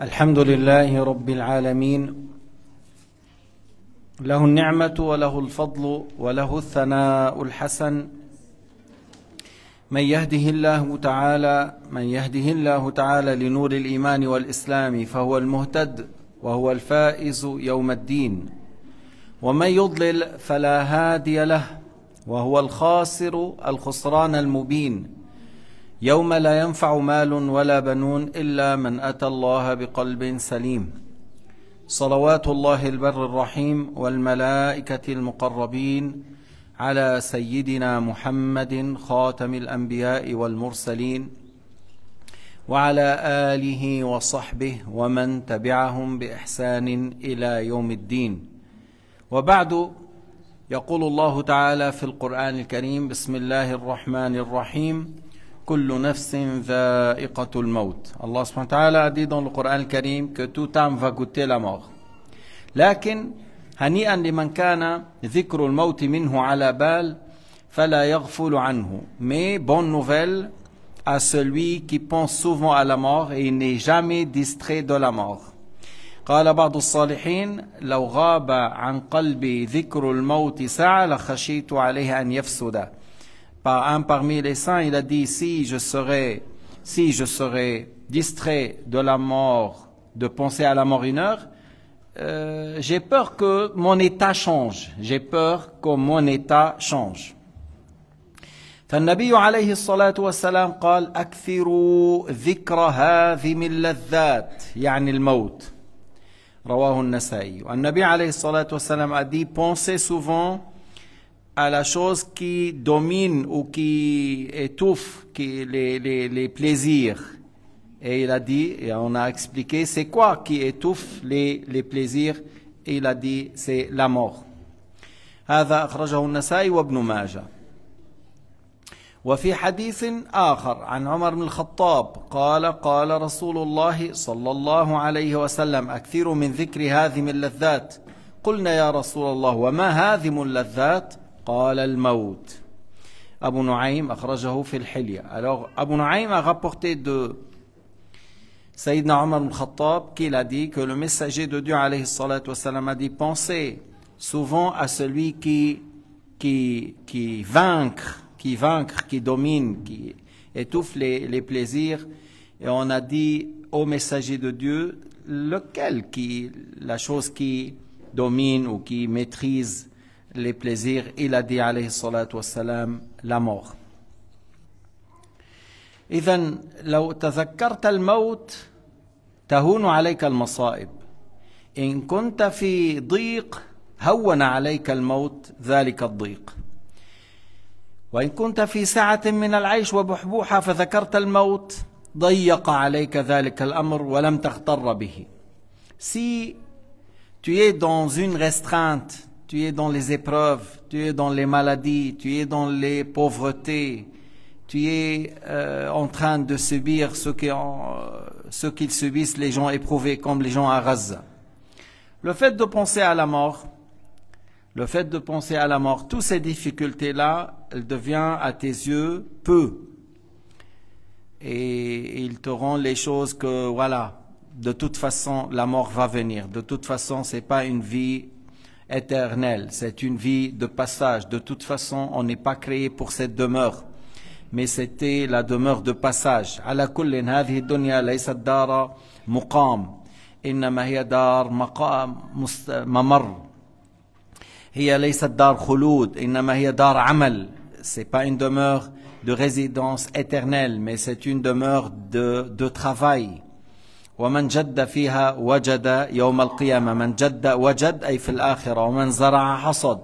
الحمد لله رب العالمين له النعمة وله الفضل وله الثناء الحسن من يهده الله تعالى من يهده الله تعالى لنور الإيمان والإسلام فهو المهتد وهو الفائز يوم الدين ومن يضلل فلا هادي له وهو الخاسر الخسران المبين يوم لا ينفع مال ولا بنون إلا من أتى الله بقلب سليم صلوات الله البر الرحيم والملائكة المقربين على سيدنا محمد خاتم الأنبياء والمرسلين وعلى آله وصحبه ومن تبعهم بإحسان إلى يوم الدين وبعد يقول الله تعالى في القرآن الكريم بسم الله الرحمن الرحيم كل نفس ذائقة الموت الله سبحانه وتعالى a dit القرآن الكريم que toute âme va goûter la mort لكن هنيئا لمن كان ذكر الموت منه على بال فلا يغفل عنه مي بون نوفيل à celui qui pense souvent à la mort et il n'est jamais distrait de la mort قال بعض الصالحين لو غاب عن قلبي ذكر الموت ساعة لخشيت عليه أن يفسد par un parmi les saints, il a dit, si je serais, si je serais distrait de la mort, de penser à la mort une heure, euh, j'ai peur que mon état change. J'ai peur que mon état change. فالنبي عليه والسلام قال a dit pensez souvent à la chose qui domine ou qui étouffe qui, les, les, les plaisirs. Et il a dit, et on a expliqué, c'est quoi qui étouffe les, les plaisirs Et il a dit, c'est la mort. هذا أخرجه النسائي وابن ماجه وفي حديث آخر عن عمر بن الخطاب قال قال رسول الله صلى الله عليه وسلم أكثر من ذكر هاذم اللذات قلنا يا رسول الله وما هذه اللذات Abu Alors, a rapporté de Sayyidina Omar al-Khattab qu'il a dit que le messager de Dieu a dit Pensez souvent à celui qui, qui, qui vaincre, qui vaincre, qui domine, qui étouffe les, les plaisirs. Et on a dit au messager de Dieu lequel qui, la chose qui domine ou qui maîtrise les plaisirs. Il a dit عليه الصلاة والسلام la mort. إذا لو تذكرت الموت تهون عليك المصائب. إن كنت في ضيق هون عليك الموت ذلك الضيق. وإن كنت في سعة من العيش وبحبوحة فذكرت الموت ضيق عليك ذلك الأمر ولم تغتر به. Si tu es dans une restreinte, tu es dans les épreuves, tu es dans les maladies, tu es dans les pauvretés, tu es euh, en train de subir euh, ce qu'ils subissent les gens éprouvés, comme les gens à Gaza. Le fait de penser à la mort, le fait de penser à la mort, toutes ces difficultés-là, elles deviennent à tes yeux peu. Et il te rend les choses que, voilà, de toute façon, la mort va venir. De toute façon, c'est pas une vie éternelle. C'est une vie de passage. De toute façon, on n'est pas créé pour cette demeure. Mais c'était la demeure de passage. Ce n'est c'est pas une demeure de résidence éternelle mais c'est une demeure de travail ومن جد فيها وجد يوم القيامة من جد وجد أي في الآخرة ومن زرع حصد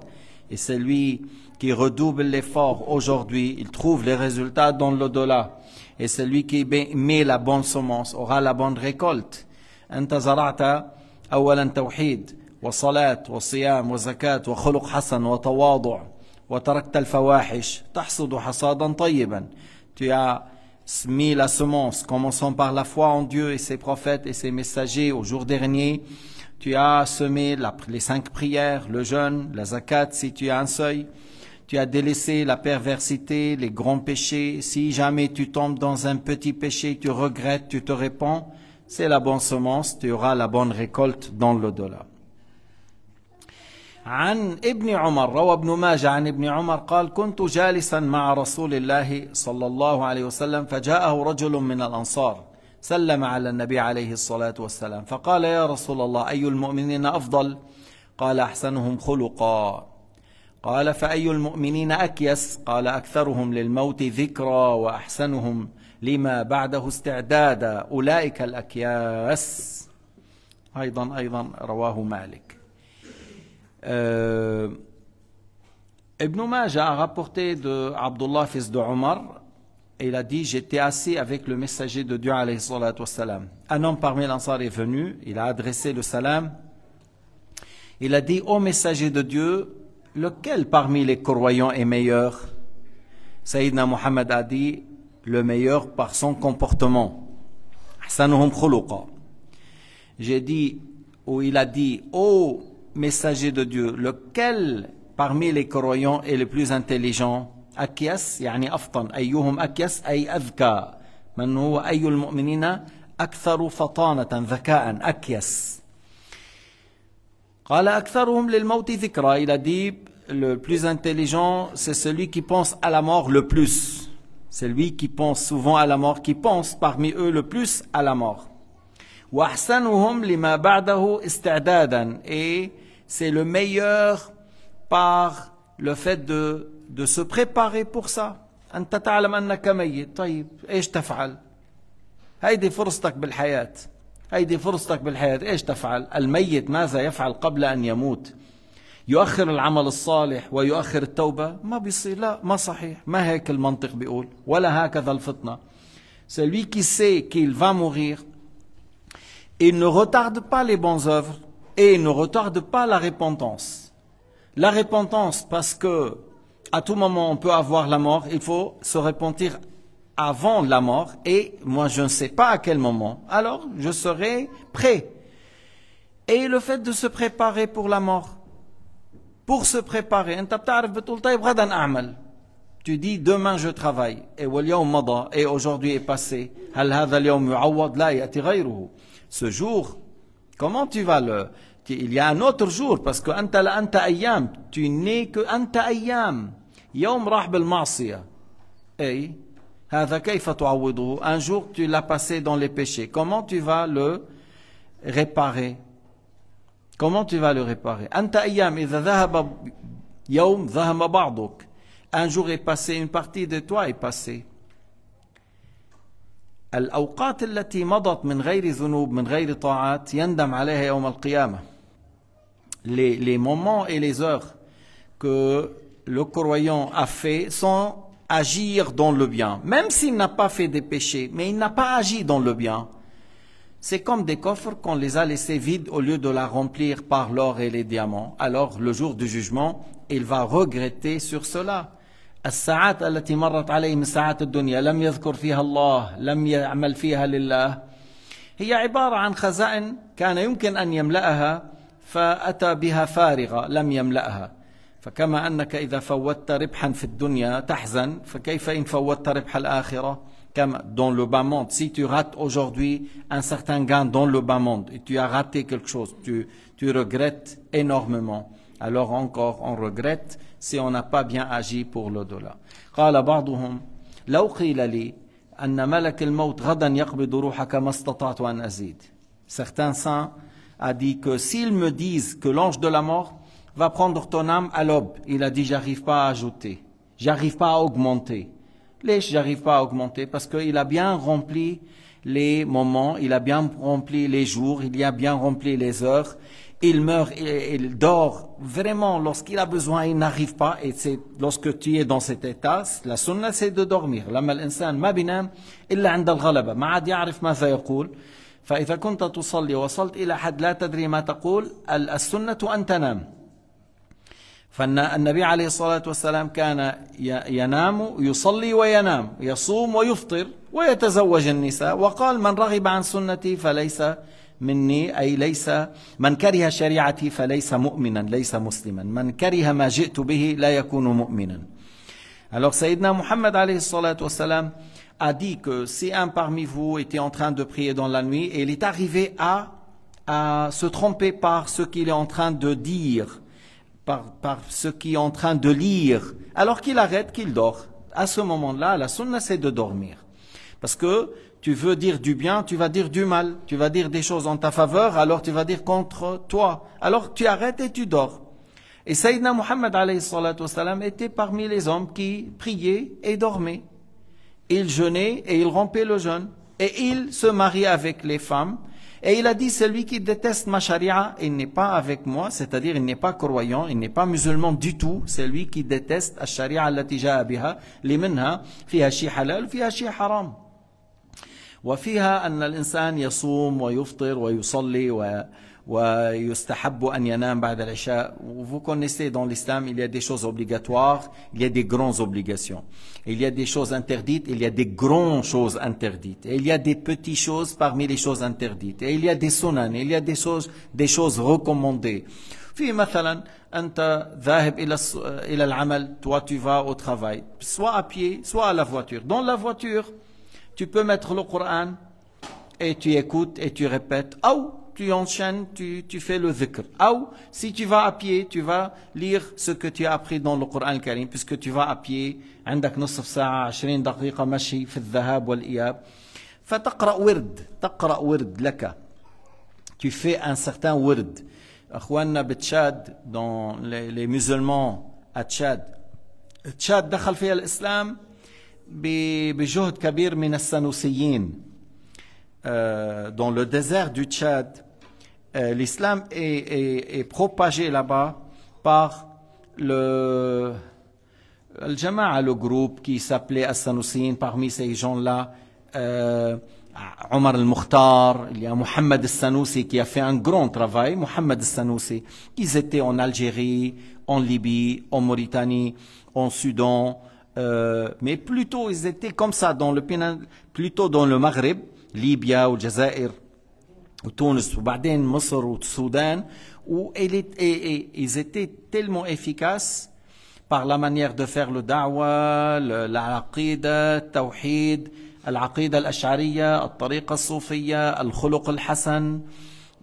et celui qui redouble l'effort aujourd'hui il trouve les résultats dans l'au-delà et celui qui met la bonne semence aura la bonne récolte أنت زرعت أولا توحيد وصلاة وصيام وزكاة وخلق حسن وتواضع وتركت الفواحش تحصد حصادا طيبا tu as Semis la semence, commençons par la foi en Dieu et ses prophètes et ses messagers au jour dernier. Tu as semé les cinq prières, le jeûne, la zakat si tu as un seuil. Tu as délaissé la perversité, les grands péchés. Si jamais tu tombes dans un petit péché, tu regrettes, tu te répands. C'est la bonne semence, tu auras la bonne récolte dans l'au-delà. عن ابن عمر روى ابن ماجه عن ابن عمر قال كنت جالسا مع رسول الله صلى الله عليه وسلم فجاءه رجل من الأنصار سلم على النبي عليه الصلاة والسلام فقال يا رسول الله أي المؤمنين أفضل قال أحسنهم خلقا قال فأي المؤمنين أكيس قال أكثرهم للموت ذكرى وأحسنهم لما بعده استعدادا أولئك الأكياس أيضا أيضا رواه مالك Euh, Ibn Majah a rapporté de Abdullah, fils de et il a dit J'étais assis avec le messager de Dieu, salam. Un homme parmi l'Ansar est venu, il a adressé le salam. Il a dit Ô messager de Dieu, lequel parmi les croyants est meilleur Sayyidina Muhammad a dit Le meilleur par son comportement. J'ai dit, ou il a dit Ô oh, messager de Dieu, lequel parmi les croyants est le plus intelligent أكيس يعني أفطن أيهم أكيس أي أذكى من هو أي المؤمنين أكثر فطانة ذكاء أكيس قال أكثرهم للموت ذكرى Il a le plus intelligent c'est celui qui pense à la mort le plus C'est lui qui pense souvent à la mort qui pense parmi eux le plus à la mort وأحسنهم لما بعده استعدادا et c'est le meilleur par le fait de, de se préparer pour ça أنت تعلم أنك ميت طيب إيش تفعل هيدي فرصتك بالحياة هيدي فرصتك بالحياة إيش تفعل الميت ماذا يفعل قبل أن يموت يؤخر العمل الصالح ويؤخر التوبة ما بيصير لا ما صحيح ما هيك المنطق بيقول ولا هكذا الفطنة celui qui sait qu'il va mourir il ne retarde pas les bonnes œuvres et ne retarde pas la repentance. La repentance, parce que à tout moment on peut avoir la mort, il faut se repentir avant la mort, et moi je ne sais pas à quel moment, alors je serai prêt. Et le fait de se préparer pour la mort, pour se préparer, tu dis demain je travaille, et et aujourd'hui est passé, ce jour, comment tu vas le il y a un autre jour parce que anta la anta ayam, tu n'es que anta ayam. يوم راح بالمعصية أي هذا كيف تعوضه un jour tu l'as passé dans les péchés comment tu vas le réparer comment tu vas le réparer anta أيام إذا ذهب يوم ذهب بعضك un jour est passé une partie de toi est passée الأوقات التي مضت من غير ذنوب من غير طاعات يندم عليها يوم القيامة les, moments et les heures que le croyant a fait sans agir dans le bien. Même s'il n'a pas fait des péchés, mais il n'a pas agi dans le bien. C'est comme des coffres qu'on les a laissés vides au lieu de la remplir par l'or et les diamants. Alors, le jour du jugement, il va regretter sur cela. فأتى بها فارغة لم يملأها فكما أنك إذا فوتت ربحا في الدنيا تحزن فكيف إن فوتت ربح الآخرة كما دون لو باموند سي تو رات اوجوردي ان سارتان غان دون لو باموند اي تو ا راتي كلك شوز تو تو ريغريت انورمومون الوغ encore اون regrette سي اون n'a pas bien agi pour le dollar قال بعضهم لو قيل لي ان ملك الموت غدا يقبض روحك ما استطعت ان ازيد certains سان a dit que s'ils me disent que l'ange de la mort va prendre ton âme à l'aube, il a dit j'arrive pas à ajouter, j'arrive pas à augmenter. Les j'arrive pas à augmenter parce qu'il a bien rempli les moments, il a bien rempli les jours, il y a bien rempli les heures. Il meurt, il, il dort. Vraiment, lorsqu'il a besoin, il n'arrive pas. Et c'est lorsque tu es dans cet état, la sunna c'est de dormir. ma binam il il ghalaba ma 'ad ma فإذا كنت تصلي وصلت إلى حد لا تدري ما تقول السنة أن تنام فالنبي عليه الصلاة والسلام كان ينام يصلي وينام يصوم ويفطر ويتزوج النساء وقال من رغب عن سنتي فليس مني أي ليس من كره شريعتي فليس مؤمنا ليس مسلما من كره ما جئت به لا يكون مؤمنا سيدنا محمد عليه الصلاة والسلام wasalam a dit que si un parmi vous était en train de prier dans la nuit et il est arrivé à, se tromper par ce qu'il est en train de dire, par, ce qu'il est en train de lire, alors qu'il arrête, qu'il dort. À ce moment-là, la sunna, c'est de dormir. Parce que tu veux dire du bien, tu vas dire du mal. Tu vas dire des choses en ta faveur, alors tu vas dire contre toi. Alors tu arrêtes et tu dors. Et Sayyidina Muhammad était parmi les hommes qui priaient et dormaient il jeûnait et il rompait le jeûne. Et il se mariait avec les femmes. Et il a dit, celui qui déteste ma charia, il n'est pas avec moi, c'est-à-dire il n'est pas croyant, il n'est pas musulman du tout, c'est lui qui déteste la charia la jaa biha, liminha, fiha shi halal, fiha shi haram. وفيها أن الإنسان يصوم ويفطر ويصلي vous connaissez dans l'islam, il y a des choses obligatoires, il y a des grandes obligations. Il y a des choses interdites, il y a des grandes choses interdites. Et il y a des petites choses parmi les choses interdites. Et il y a des sunan, il y a des choses, des choses recommandées. مثلا أنت ذاهب toi tu vas au travail soit à pied soit à la voiture dans la voiture tu peux mettre le Coran et tu écoutes et tu répètes ou tu enchaînes, tu, tu fais le dhikr. Ou si tu vas à pied, tu vas lire ce que tu as appris dans le Coran Karim, puisque tu vas à pied, عندك نصف ساعة 20 دقيقة مشي في الذهاب والإياب. فتقرأ ورد، تقرأ ورد لك. Tu fais un certain ورد. أخواننا بتشاد, dans les, les musulmans à Tchad, Tchad دخل فيها الإسلام بجهد كبير من السنوسيين. Euh, dans le désert du Tchad, euh, Euh, l'islam est, propagé là-bas par le le groupe qui s'appelait as parmi ces gens-là, euh, Omar al-Mukhtar, il y a Mohamed al-Sanoussi qui a fait un grand travail, Mohamed al-Sanoussi. Ils étaient en Algérie, en Libye, en Mauritanie, en Soudan, euh, mais plutôt ils étaient comme ça, dans le, plutôt dans le Maghreb, Libye ou Jazair au et au مصر où ils étaient tellement efficaces par la manière de faire le da'wa, l'aqida, le tawhid, la al-ash'ariya, la tariqa al-soufiya, al-khuluq al-hasan.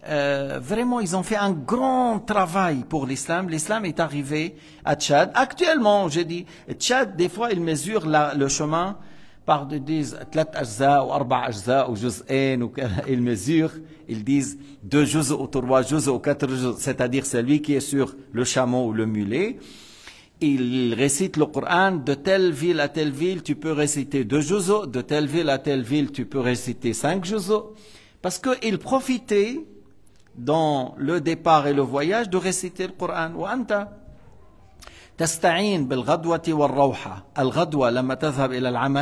Euh, vraiment, ils ont fait un grand travail pour l'islam. L'islam est arrivé à Tchad. Actuellement, j'ai dit, Tchad, des fois, il mesure la, le chemin par de disent ثلاث ajza ou ou « ils ils disent deux juz'o » ou trois juz'o » ou quatre c'est-à-dire celui qui est sur le chameau ou le mulet il récite le Coran de telle ville à telle ville tu peux réciter deux juz'o. de telle ville à telle ville tu peux réciter cinq juz'o. » parce qu'il profitait dans le départ et le voyage de réciter le Coran ou anta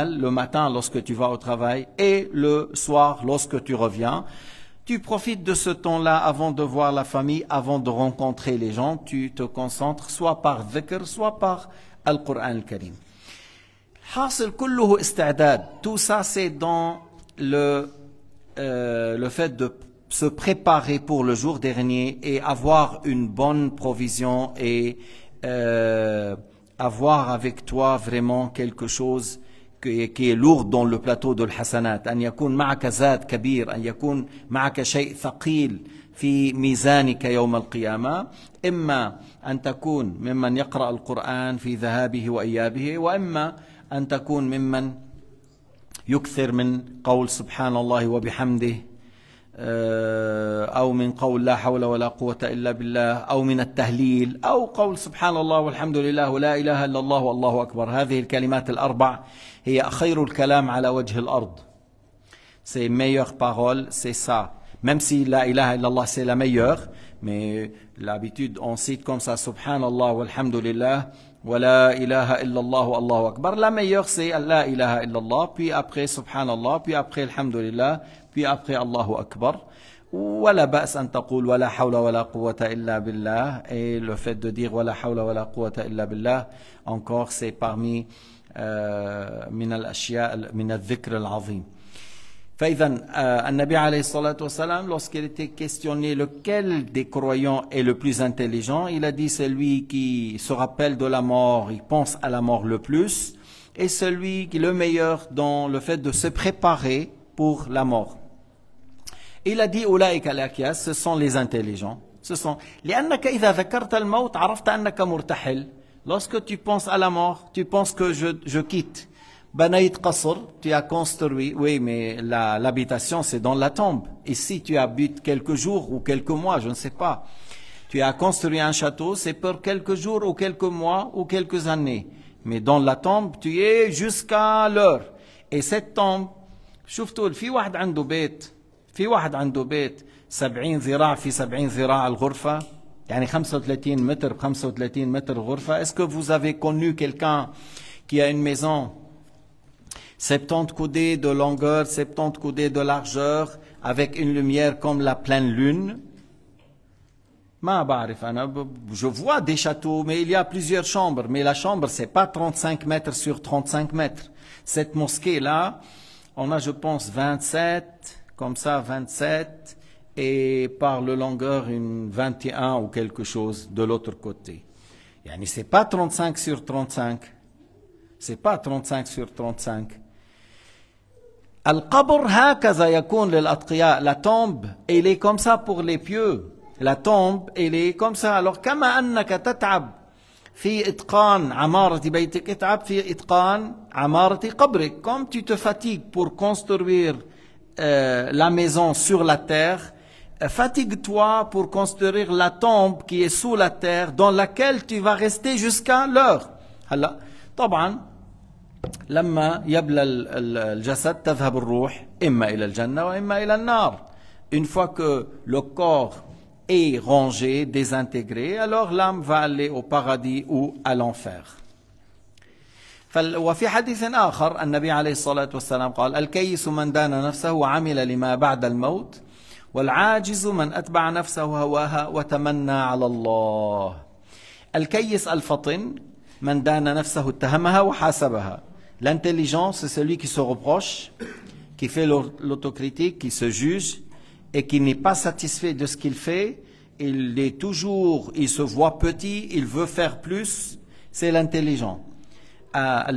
le matin lorsque tu vas au travail et le soir lorsque tu reviens tu profites de ce temps-là avant de voir la famille, avant de rencontrer les gens, tu te concentres soit par dhikr, soit par Al-Qur'an al-Karim. Tout ça, c'est dans le, euh, le fait de se préparer pour le jour dernier et avoir une bonne provision et euh, avoir avec toi vraiment quelque chose qui est lourd dans le plateau de الحسنات أن يكون معك زاد كبير أن يكون معك شيء ثقيل في ميزانك يوم القيامة إما أن تكون ممن يقرأ القرآن في ذهابه وإيابه وإما أن تكون ممن يكثر من قول سبحان الله وبحمده آه، أو من قول لا حول ولا قوة إلا بالله أو من التهليل أو قول سبحان الله والحمد لله ولا إله إلا الله والله أكبر هذه الكلمات الأربع هي خير الكلام على وجه الأرض C'est meilleure parole, c'est ça. Même si la ilaha illallah c'est la meilleure, mais l'habitude on cite comme ça subhanallah walhamdulillah ولا إله إلا الله الله أكبر لا ميور سي لا إله إلا الله بي أبخي سبحان الله بي أبخي الحمد لله بي أبخي الله أكبر ولا بأس أن تقول ولا حول ولا قوة إلا بالله إي لو فيت دو دير ولا حول ولا قوة إلا بالله أنكور سي parmi euh, من الأشياء من الذكر العظيم Euh, Annabi alayhi lorsqu'il était questionné lequel des croyants est le plus intelligent, il a dit celui qui se rappelle de la mort, il pense à la mort le plus, et celui qui est le meilleur dans le fait de se préparer pour la mort. Il a dit al ce sont les intelligents. Ce sont. Lorsque tu penses à la mort, tu penses que je, je quitte. Benayit Qasr, tu as construit, oui, mais l'habitation, c'est dans la tombe. Ici, tu habites quelques jours ou quelques mois, je ne sais pas. Tu as construit un château, c'est pour quelques jours ou quelques mois ou quelques années. Mais dans la tombe, tu es jusqu'à l'heure. Et cette tombe, شفتوا في واحد عنده بيت في واحد عنده بيت 70 ذراع في 70 ذراع الغرفة يعني 35 متر ب 35 متر غرفة est-ce que vous avez connu quelqu'un qui a une maison 70 coudées de longueur, 70 coudées de largeur, avec une lumière comme la pleine lune. Je vois des châteaux, mais il y a plusieurs chambres. Mais la chambre, c'est pas 35 mètres sur 35 mètres. Cette mosquée-là, on a, je pense, 27, comme ça, 27, et par le longueur, une 21 ou quelque chose de l'autre côté. Ce n'est pas 35 sur 35. Ce n'est pas 35 sur 35 la tombe, elle est comme ça pour les pieux. La tombe, elle est comme ça. Alors, Comme tu te fatigues pour construire euh, la maison sur la terre, euh, fatigue-toi pour construire la tombe qui est sous la terre, dans laquelle tu vas rester jusqu'à l'heure. لما يبلى الجسد تذهب الروح إما إلى الجنة وإما إلى النار une fois que le corps est rangé, désintégré, alors l'âme va aller au paradis ou à l'enfer. وفي حديث آخر النبي عليه الصلاة والسلام قال الكيس من دان نفسه وعمل لما بعد الموت والعاجز من أتبع نفسه هواها وتمنى على الله الكيس الفطن من دان نفسه اتهمها وحاسبها L'intelligent, c'est celui qui se reproche, qui fait l'autocritique, qui se juge et qui n'est pas satisfait de ce qu'il fait. Il est toujours, il se voit petit, il veut faire plus. C'est l'intelligent. Euh,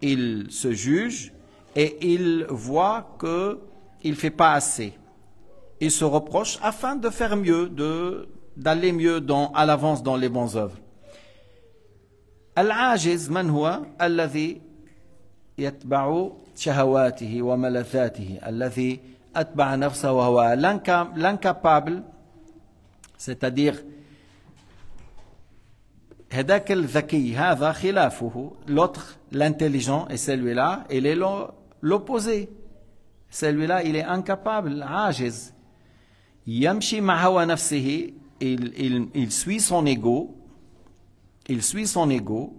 il se juge et il voit qu'il ne fait pas assez. Il se reproche afin de faire mieux, de d'aller mieux dans, à l'avance dans les bonnes œuvres. العاجز من l'incapable c'est-à-dire الذكي هذا خلافه l'autre l'intelligent et celui-là il est l'opposé celui-là il est incapable عاجز يمشي il, suit son ego, il suit son ego,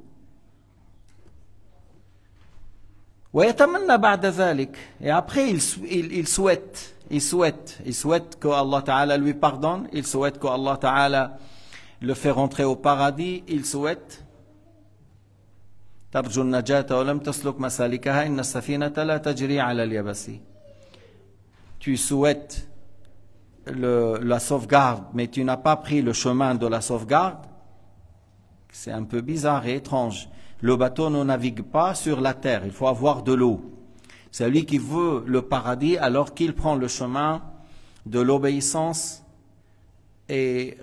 et après, il, il, souhaite, il souhaite, il souhaite que Allah lui pardonne, il souhaite que Allah le fait rentrer au paradis, il souhaite. Tu souhaites la sauvegarde, mais tu n'as pas pris le chemin de la sauvegarde, c'est un peu bizarre et étrange. Le bateau ne navigue pas sur la terre, il faut avoir de l'eau. c'est lui qui veut le paradis alors qu'il prend le chemin de l'obéissance et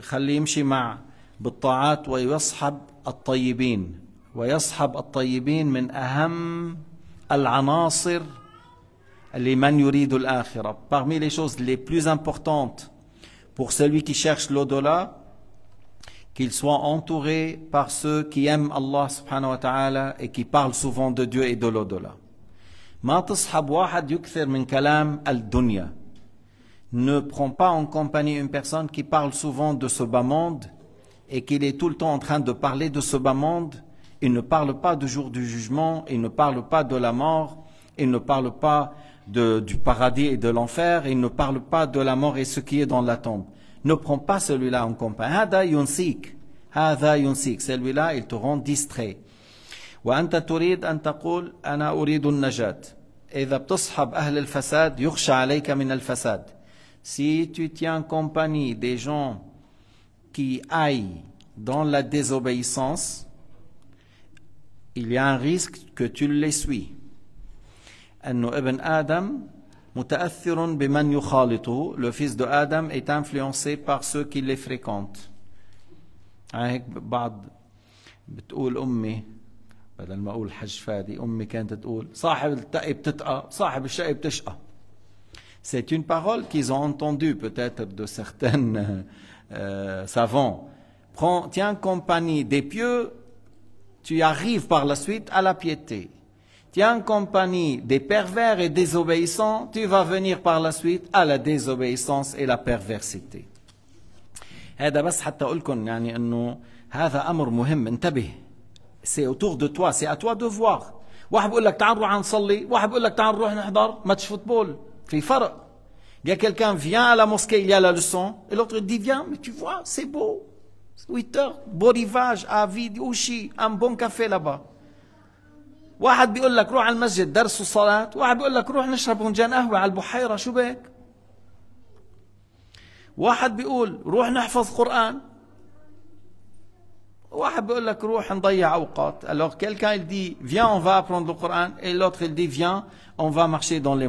les Parmi les choses les plus importantes pour celui qui cherche l'au-delà, qu'il soit entouré par ceux qui aiment Allah subhanahu wa ta'ala et qui parlent souvent de Dieu et de l'au-delà. Ne prends pas en compagnie une personne qui parle souvent de ce bas monde et qu'il est tout le temps en train de parler de ce bas monde. Il ne parle pas du jour du jugement, il ne parle pas de la mort, il ne parle pas de, du paradis et de l'enfer, il ne parle pas de la mort et ce qui est dans la tombe. Ne prends pas celui-là en compagnie. Hada yunsik. Hada yunsik. Celui-là, il te rend distrait. najat. Ahl el fasad alayka min Si tu tiens compagnie des gens qui aillent dans la désobéissance, il y a un risque que tu les suis. أنه ابن آدم le fils de Adam est influencé par ceux qui les fréquentent hein, C'est une parole qu'ils ont entendue peut-être de certains euh, euh, savants. Prends, tiens compagnie des pieux, tu arrives par la suite à la piété tiens compagnie des pervers et désobéissants, tu vas venir par la suite à la désobéissance et la perversité. C'est autour de toi, c'est à toi de voir. Il y a quelqu'un vient à la mosquée, il y a la leçon, et l'autre dit viens, mais tu vois, c'est beau. 8 heures, beau rivage à vide, un bon café là-bas. واحد بيقول لك روح على المسجد درس وصلاة واحد بيقول لك روح نشرب فنجان قهوة على البحيرة شو بك واحد بيقول روح نحفظ قرآن واحد بيقول لك روح نضيع اوقات الوغ كيلكان il دي فيان اون فا ابروند القران Coran et l'autre il dit viens on va marcher dans les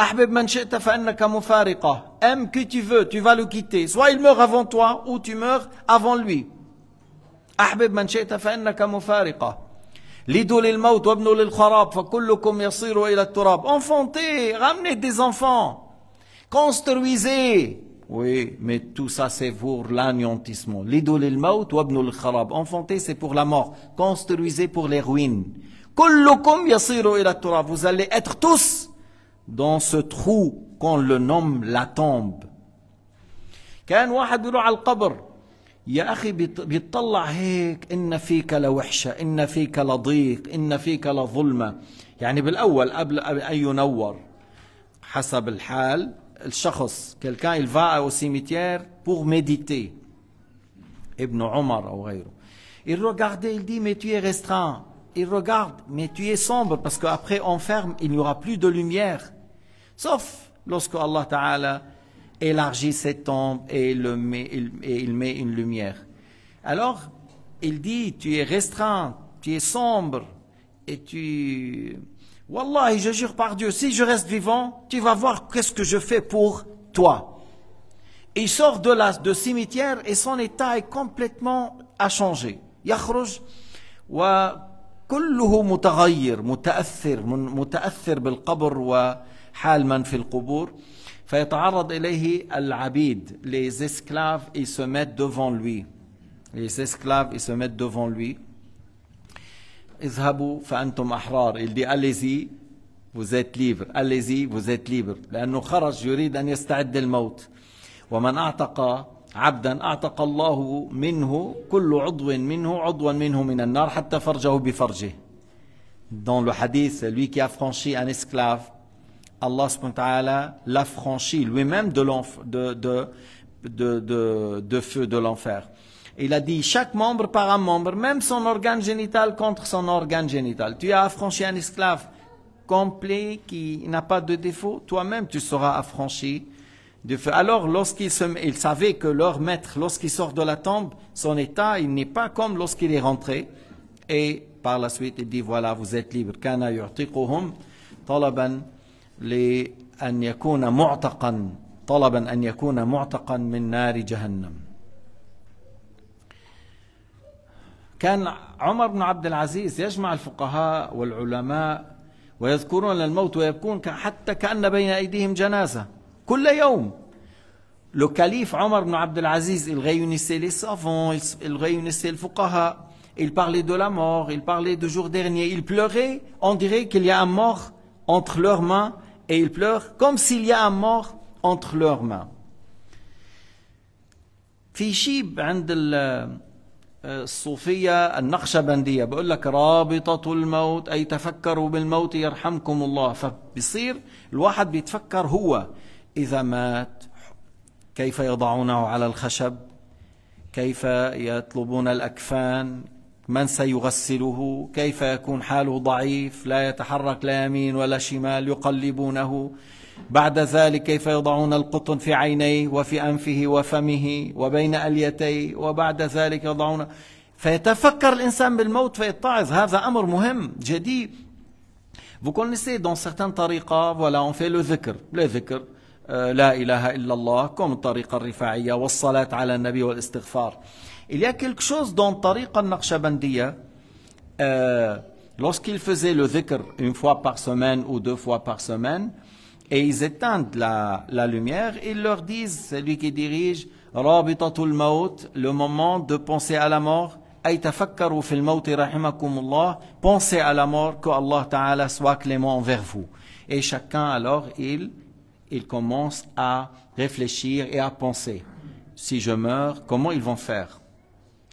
Ahmed Manchita Fa'annaka Aime que tu veux, tu vas le quitter. Soit il meurt avant toi, ou tu meurs avant lui. Ahbib Manchita Fa'annaka Mufariqa. L'idol il maut, wabnul il fa kullukum yasiru ila turab. Enfantez, ramenez des enfants. Construisez. Oui, mais tout ça c'est pour l'anéantissement. L'idol il maut, wabnul kharab. Enfantez, c'est pour la mort. Construisez pour les ruines. Kullukum yasiru ila turab. Vous allez être tous dans ce trou qu'on le nomme la tombe كان واحد بيروح على القبر يا اخي بيطلع هيك إن فيك لوحشة إن فيك لضيق إن فيك لظلمة يعني بالأول قبل أن ينور حسب الحال الشخص quelqu'un il va au cimetière pour méditer ابن عمر أو غيره il regarde il dit mais tu es restreint il regarde mais tu es sombre parce que après on ferme il n'y aura plus de lumière Sauf lorsque Allah Ta'ala élargit cette tombe et, le met, il, et il met une lumière. Alors, il dit, tu es restreint, tu es sombre, et tu... Wallahi, je jure par Dieu, si je reste vivant, tu vas voir qu'est-ce que je fais pour toi. il sort de la de cimetière et son état est complètement à changer. حال من في القبور فيتعرض إليه العبيد les esclaves ils se mettent devant lui les esclaves ils se mettent devant lui اذهبوا فأنتم أحرار il dit allez-y vous êtes libre allez-y vous êtes libre لأنه خرج يريد أن يستعد الموت ومن أعتق عبدا أعتق الله منه كل عضو منه عضوا منه من النار حتى فرجه بفرجه Dans le hadith, celui qui a franchi un esclave Allah subhanahu wa l'affranchit lui-même de, de, feu de l'enfer. Il a dit chaque membre par un membre, même son organe génital contre son organe génital. Tu as affranchi un esclave complet qui n'a pas de défaut, toi-même tu seras affranchi du feu. Alors lorsqu'il savait que leur maître, lorsqu'il sort de la tombe, son état, il n'est pas comme lorsqu'il est rentré. Et par la suite, il dit voilà, vous êtes libres. لأن يكون معتقا طلبا أن يكون معتقا من نار جهنم كان عمر بن عبد العزيز يجمع الفقهاء والعلماء ويذكرون الموت ويبكون حتى كأن بين أيديهم جنازة كل يوم لو كاليف عمر بن عبد العزيز il réunissait les savants il réunissait le fuqaha il parlait de la mort il parlait du jour dernier il pleurait on dirait qu'il y a un mort entre leurs mains et ils pleurent comme s'il y a un mort entre leurs mains. في شيء عند آه، الصوفية النقشبندية بقول لك رابطة الموت أي تفكروا بالموت يرحمكم الله فبصير الواحد بيتفكر هو إذا مات كيف يضعونه على الخشب كيف يطلبون الأكفان من سيغسله كيف يكون حاله ضعيف لا يتحرك لا يمين ولا شمال يقلبونه بعد ذلك كيف يضعون القطن في عينيه وفي أنفه وفمه وبين أليتيه وبعد ذلك يضعون فيتفكر الإنسان بالموت فيتعظ هذا أمر مهم جديد Vous connaissez dans certaines tariqas, voilà, on fait le zikr, le zikr, euh, la ilaha illallah, comme tariqa الرفاعية wa salat ala nabi istighfar. Il y a quelque chose dans Tariq Naqshbandiya, euh, lorsqu'ils faisaient le dhikr une fois par semaine ou deux fois par semaine, et ils éteignent la, lumière, ils leur disent, celui qui dirige, Rabitatul Maut, le moment de penser à la mort, fil pensez à la mort, que Allah Ta'ala soit clément envers vous. Et chacun alors, il, il commence à réfléchir et à penser. Si je meurs, comment ils vont faire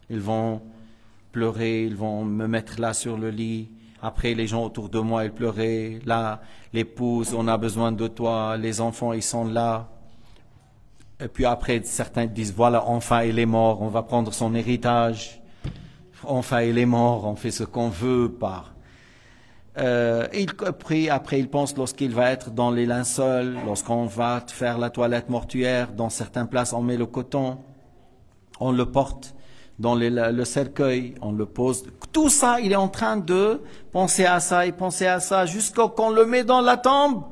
ils vont pleurer, ils vont me mettre là sur le lit. Après, les gens autour de moi, ils pleuraient. Là, l'épouse, on a besoin de toi. Les enfants, ils sont là. Et puis après, certains disent, voilà, enfin, il est mort. On va prendre son héritage. Enfin, il est mort. On fait ce qu'on veut par. Euh, il, après, après, il pense lorsqu'il va être dans les linceuls, lorsqu'on va faire la toilette mortuaire, dans certaines places, on met le coton, on le porte dans le, cercueil, on le pose. Tout ça, il est en train de penser à ça et penser à ça jusqu'à qu'on le met dans la tombe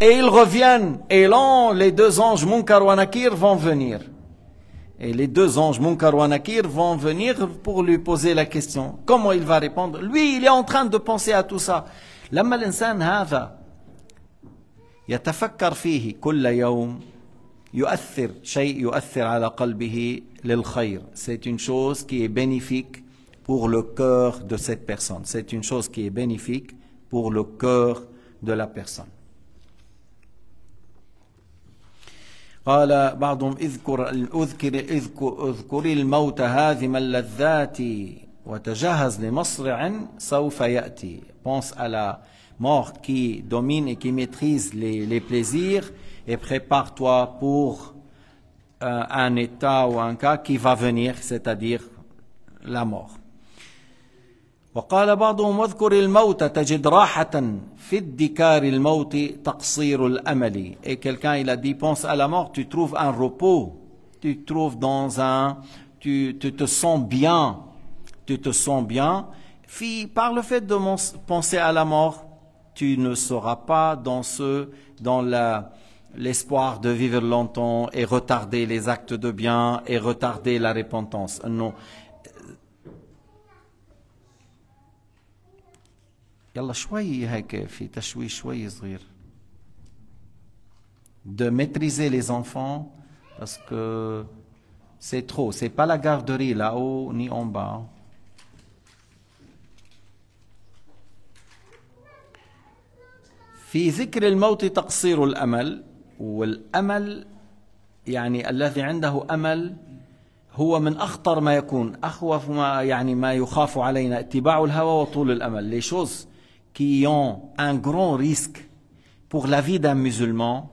et ils reviennent. Et là, les deux anges Munkar vont venir. Et les deux anges Munkar vont venir pour lui poser la question. Comment il va répondre Lui, il est en train de penser à tout ça. La هذا يتفكر فيه كل يؤثر شيء يؤثر على قلبه للخير c'est une chose qui est bénéfique pour le cœur de cette personne c'est une chose qui est bénéfique pour le cœur de la personne قال بعضهم اذكر اذكر اذكر, اذكر الموت هاذم اللذات وتجهز لمصرع سوف ياتي pense à la mort qui domine et qui maîtrise les, les plaisirs et prépare-toi pour euh, un état ou un cas qui va venir, c'est-à-dire la mort. et quelqu'un il a dit pense à la mort tu trouves un repos tu trouves dans un tu, te sens bien tu te sens bien Fille, par le fait de penser à la mort tu ne seras pas dans ce dans la l'espoir de vivre longtemps et retarder les actes de bien et retarder la repentance. Non. يلا شوي هيك في تشويش شوي de maîtriser les enfants parce que c'est trop c'est pas la garderie là-haut ni en bas في ذكر الموت تقصير الأمل والأمل يعني الذي عنده أمل هو من أخطر ما يكون أخوف ما يعني ما يخاف علينا اتباع الهوى وطول الأمل les choses qui ont un grand risque pour la vie d'un musulman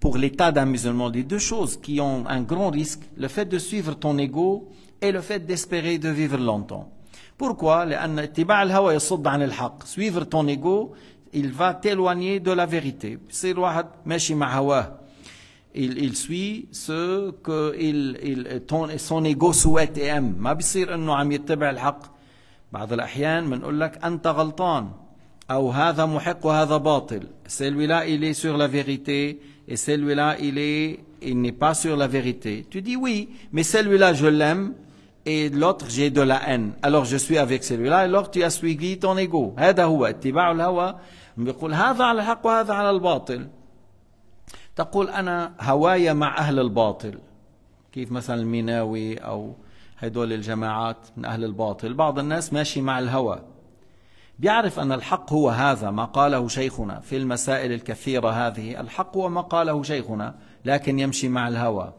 pour l'état d'un musulman les deux choses qui ont un grand risque le fait de suivre ton ego et le fait d'espérer de vivre longtemps pourquoi لأن اتباع الهوى يصد عن الحق suivre ton ego il va t'éloigner de la vérité. C'est il, il suit ce que son ego souhaite et aime. ما بصير انه عم يتبع الحق. بعض الاحيان بنقول لك انت غلطان او هذا محق وهذا باطل. Celui-là il est sur la vérité et celui-là il est il n'est pas sur la vérité. Tu dis oui, mais celui-là je l'aime et l'autre j'ai de la haine. Alors je suis avec celui-là, alors tu as suivi ton ego. هذا tu اتباع hawa بيقول هذا على الحق وهذا على الباطل تقول أنا هوايا مع أهل الباطل كيف مثلا الميناوي أو هدول الجماعات من أهل الباطل بعض الناس ماشي مع الهوى بيعرف أن الحق هو هذا ما قاله شيخنا في المسائل الكثيرة هذه الحق هو ما قاله شيخنا لكن يمشي مع الهوى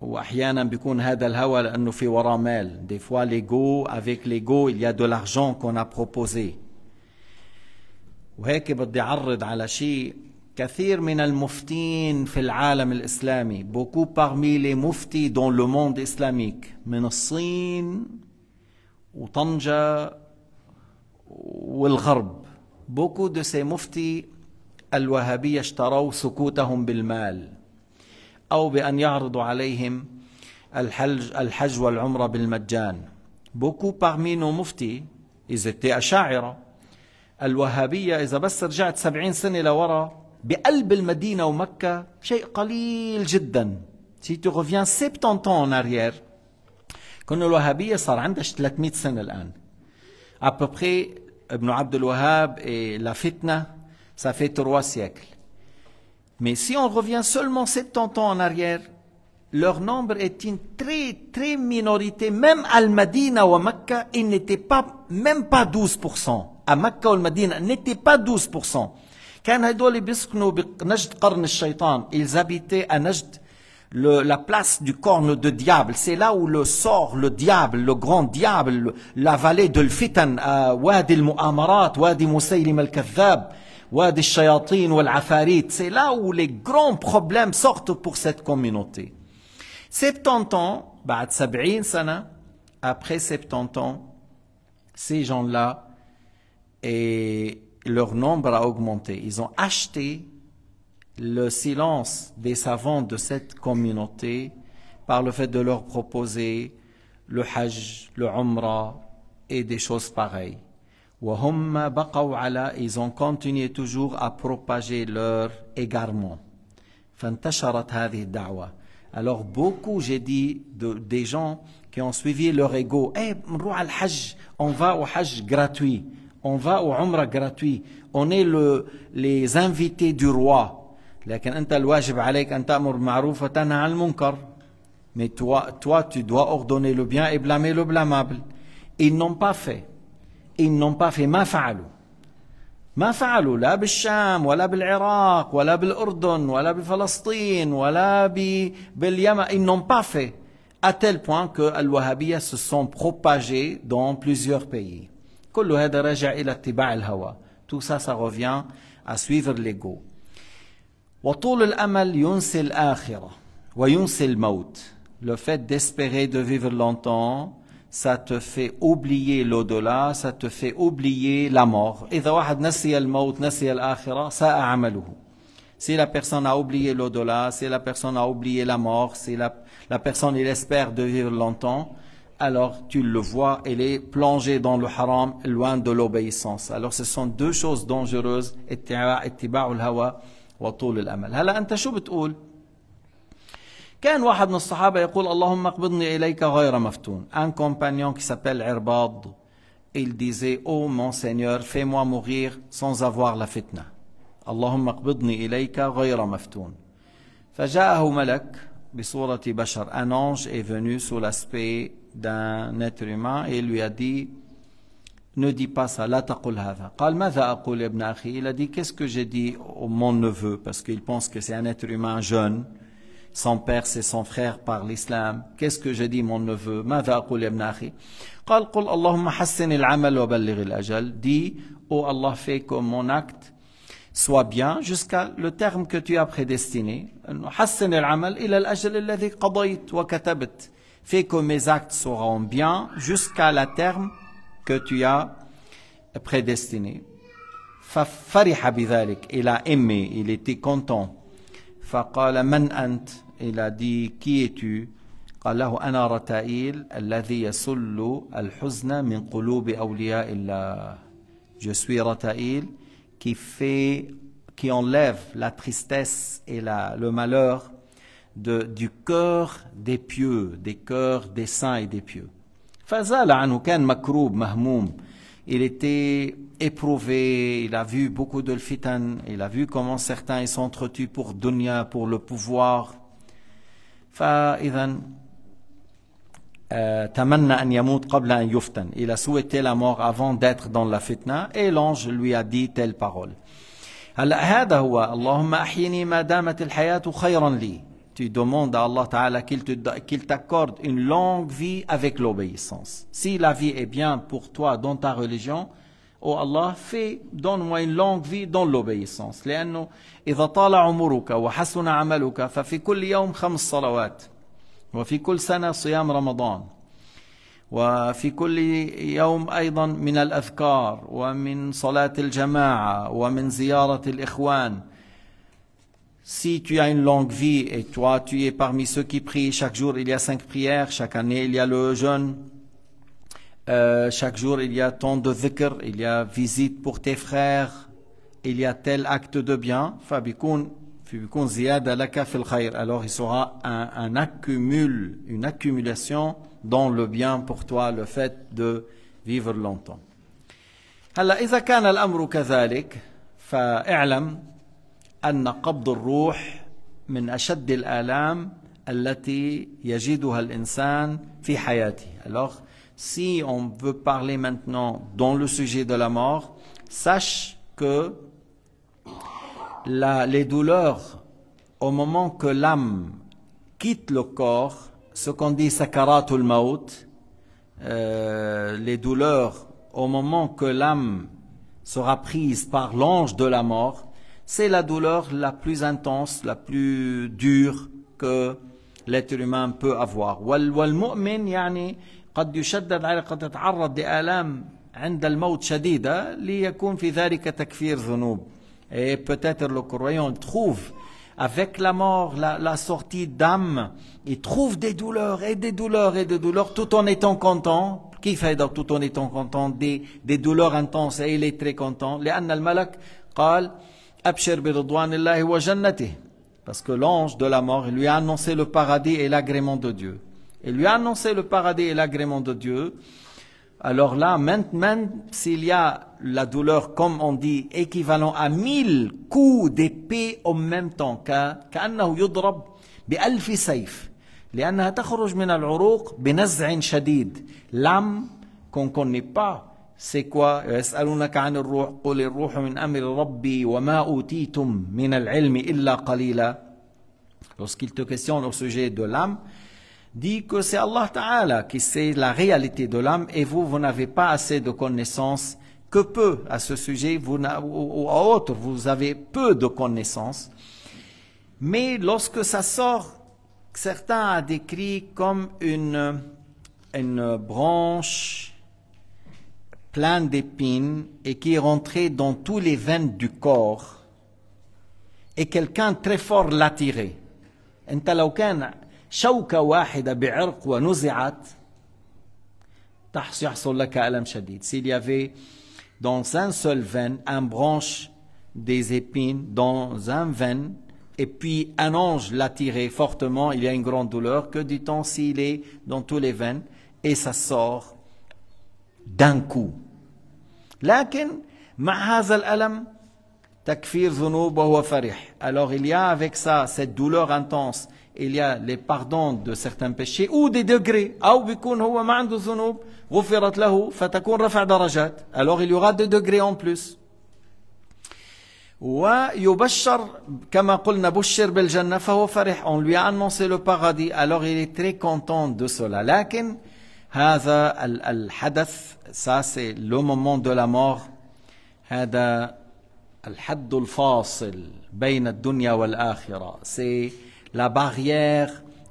واحيانا بيكون هذا الهوى لانه في وراه مال دي فوا ليغو افيك ليغو il y a de l'argent qu'on a proposé وهيك بدي أعرض على شيء كثير من المفتين في العالم الإسلامي بوكو parmi les مفتي دون لو موند اسلاميك من الصين وطنجة والغرب بوكو دو سي مفتي الوهابية اشتروا سكوتهم بالمال أو بأن يعرضوا عليهم الحج, الحج والعمرة بالمجان بوكو parmi nos مفتي إذا تي أشاعرة الوهابية إذا بس رجعت سبعين سنة لورا بقلب المدينة ومكة شيء قليل جدا سي تو 70 ans en arrière كون الوهابية صار عندها 300 سنة الآن أبوبخي ابن Wahhab et la fitna, ça fait 3 siècles Mais si on revient seulement 70 ans en arrière, leur nombre est une très, très minorité. Même Al-Madina ou makkah. ils n'étaient pas, même pas 12% à Mecca ou Medina n'étaient pas 12%. Ils habitaient à Najd, le, la place du corne de diable. C'est là où le sort le diable, le grand diable, la vallée de l'fitan, euh, Wadi al-Mu'amarat, Wadi Musaylim al-Kathab, Wadi al-Shayatin wal-Afarit. C'est là où les grands problèmes sortent pour cette communauté. 70 ans, après 70 ans, ces gens-là, et leur nombre a augmenté. Ils ont acheté le silence des savants de cette communauté par le fait de leur proposer le hajj, le umrah et des choses pareilles. Ils ont continué toujours à propager leur égarement. Alors beaucoup, j'ai dit, des gens qui ont suivi leur ego. Hey, eh, on va au hajj gratuit. On va au Umrah gratuit. On est les invités du roi. Mais toi, toi, tu dois ordonner le bien et blâmer le blâmable. Ils n'ont pas fait. Ils n'ont pas fait. ما فعلوا. ما فعلوا لا بالشام ولا بالعراق bil بالأردن ولا بفلسطين Yamah Ils n'ont pas fait. À tel point que Al-Wahhabiyya se sont propagés dans plusieurs pays tout ça ça revient à suivre l'ego وطول le fait d'espérer de vivre longtemps ça te fait oublier l'au-delà ça te fait oublier la mort Si la personne a oublié l'au-delà, si la personne a oublié la mort, si la, la personne il espère de vivre longtemps, alors tu le vois, elle est plongée dans le haram, loin de l'obéissance. Alors ce sont deux choses dangereuses, اتباع الهوى وطول الأمل. هلا أنت شو بتقول؟ كان واحد من الصحابة يقول اللهم اقبضني إليك غير مفتون. Un compagnon qui s'appelle Irbad, il disait, oh mon Seigneur, fais-moi mourir sans avoir la fitna. اللهم اقبضني إليك غير مفتون. فجاءه ملك بصورة بشر. Un ange est venu sous l'aspect d'un être humain et lui a dit ne dis pas ça, la taqul Il a dit qu'est-ce que j'ai dit au mon neveu parce qu'il pense que c'est un être humain jeune. Son père, c'est son frère par l'islam. Qu'est-ce que j'ai dit mon neveu dit oh Allah, fais que mon acte soit bien jusqu'à le terme que tu as prédestiné. Fais que mes actes seront bien jusqu'à la terme que tu as prédestiné. Il a aimé, il était content. Il a dit, qui es-tu Je suis Rata'il qui fait, qui enlève la tristesse et le malheur du cœur des pieux, des cœurs des saints et des pieux. Il était éprouvé, il a vu beaucoup de fitan, il a vu comment certains s'entretuent pour dunya, pour le pouvoir. Euh, il a souhaité la mort avant d'être dans la fitna et l'ange lui a dit telle parole. tu demandes à Allah Ta'ala qu'il t'accorde qu une longue vie avec l'obéissance. Si la vie est bien pour toi dans ta religion, oh Allah, fais, donne-moi une longue vie dans l'obéissance. وفي كل يوم أيضا من الأذكار ومن صلاة الجماعة ومن زيارة الإخوان Si tu as une longue vie et toi, tu es parmi ceux qui prient, chaque jour il y a cinq prières, chaque année il y a le jeûne, euh, chaque jour il y a tant de dhikr, il y a visite pour tes frères, il y a tel acte de bien, alors il sera un, un accumul, une accumulation dans le bien pour toi, le fait de vivre longtemps. Alors, si on veut parler maintenant dans le sujet de la mort, sache que les douleurs au moment que l'âme quitte le corps, ce qu'on dit sakaratul maut, euh, les douleurs au moment que l'âme sera prise par l'ange de la mort, c'est la douleur la plus intense, la plus dure que l'être humain peut avoir. Et peut-être le croyant trouve avec la mort, la, sortie d'âme, il trouve des douleurs et des douleurs et des douleurs tout en étant content. Qui fait tout en étant content des, douleurs intenses et il est très content لأن الملك قال parce que l'ange de la mort lui a annoncé le paradis et l'agrément de Dieu. Il lui a annoncé le paradis et l'agrément de Dieu. Alors là, maintenant, s'il y a la douleur, comme on dit, équivalent à mille coups d'épée en même temps, سيف لأنها تخرج من العروق بنزع شديد. L'âme qu'on ne connaît pas c'est quoi Lorsqu'il te questionne au sujet de l'âme, dit que c'est Allah Ta'ala qui sait la réalité de l'âme et vous, vous n'avez pas assez de connaissances que peu à ce sujet, vous, ou à autre, vous avez peu de connaissances. Mais lorsque ça sort, certains a décrit comme une, une branche plein d'épines et qui est rentré dans tous les veines du corps et quelqu'un très fort l'a tiré. S'il y avait dans un seul veine, un branche des épines dans un veine, et puis un ange l'a tiré fortement, il y a une grande douleur, que dit-on s'il est dans tous les veines, et ça sort d'un coup. Mais avec cet algème, takfir dhunoub wa huwa farih. Alors il y a avec ça cette douleur intense, il y a les pardons de certains péchés ou des degrés. Aw bikun huwa ma andu dhunoub, ghufrat lahu fa Alors il y aura des degrés en plus. Wa comme kama qulna bushr bil janna fa huwa farih. Alors il a annoncé le paradis, alors il est très content de cela. Mais هذا الحدث ساسي لو مومون دو لا مور هذا الحد الفاصل بين الدنيا والآخرة سي لا باريير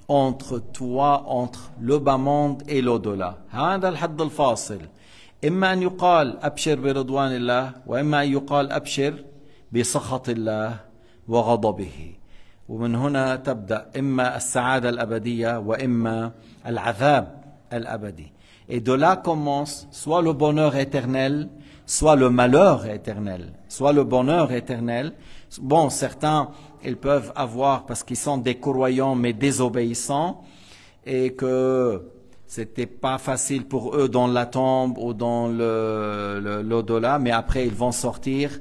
اونتر توا اونتر لو با موند اي لو دولا هذا الحد الفاصل. إما أن يقال أبشر برضوان الله وإما أن يقال أبشر بسخط الله وغضبه. ومن هنا تبدأ إما السعادة الأبدية وإما العذاب abadi Et de là commence soit le bonheur éternel, soit le malheur éternel, soit le bonheur éternel. Bon, certains, ils peuvent avoir, parce qu'ils sont des mais désobéissants, et que c'était pas facile pour eux dans la tombe ou dans l'au-delà, mais après ils vont sortir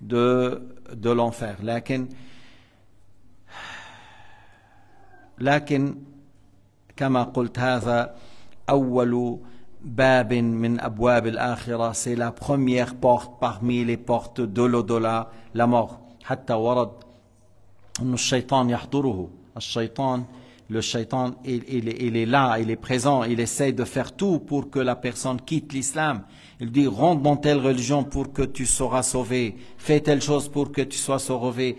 de, de l'enfer. Mais, comme je قلت c'est la première porte parmi les portes de l'au-delà la mort le shaitan, il, est là, il est présent, il essaie de faire tout pour que la personne quitte l'islam. Il dit, rentre dans telle religion pour que tu seras sauvé, fais telle chose pour que tu sois sauvé.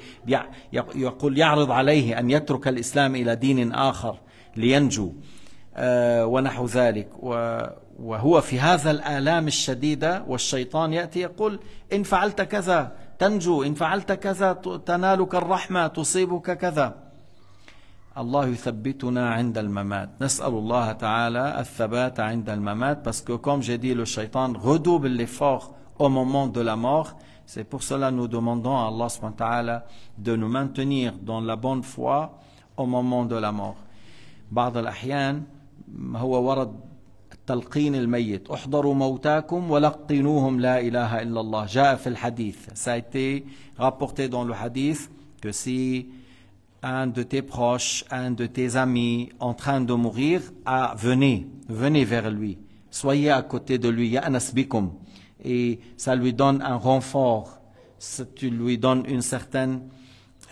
آه، ونحو ذلك وهو في هذا الآلام الشديدة والشيطان يأتي يقول إن فعلت كذا تنجو إن فعلت كذا تنالك الرحمة تصيبك كذا الله يثبتنا عند الممات نسأل الله تعالى الثبات عند الممات بس كوم جدي الشيطان غدو بالفاخ au moment de la mort c'est pour cela nous demandons à Allah subhanahu wa ta'ala de nous maintenir dans la bonne foi au moment de la mort بعض الأحيان ça a été rapporté dans le hadith que si un de tes proches, un de tes amis en train de mourir, a venez, venez vers lui, soyez à côté de lui, bikum, et ça lui donne un renfort, ça, tu lui donne une certaine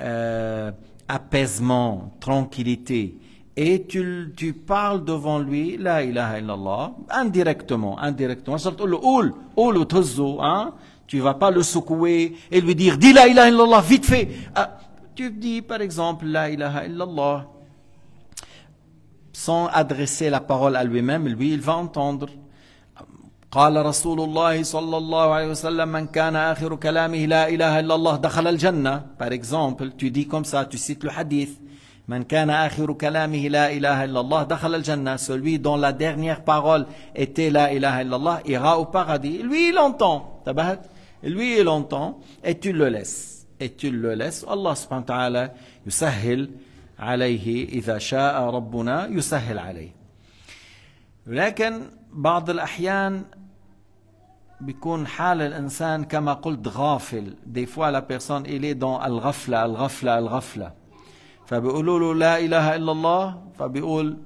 euh, apaisement, tranquillité et tu, tu parles devant lui, la ilaha illallah, indirectement, indirectement. Hein? Tu vas pas le secouer et lui dire, dis la ilaha illallah, vite fait. Ah, tu dis par exemple, la ilaha illallah, sans adresser la parole à lui-même, lui, il va entendre. قال رسول الله صلى الله عليه وسلم من كان آخر كلامه لا إله إلا الله دخل par exemple tu dis comme ça tu cites le hadith من كان آخر كلامه لا إله إلا الله دخل الجنة celui دون لا dernière parole était لا إله إلا الله ira au paradis lui il entend تبهت lui il entend et tu le laisses et tu الله سبحانه وتعالى يسهل عليه إذا شاء ربنا يسهل عليه لكن بعض الأحيان بيكون حال الإنسان كما قلت غافل دي fois la personne il est الغفلة الغفلة, الغفلة. فبيقولوا له لا إله إلا الله فبيقول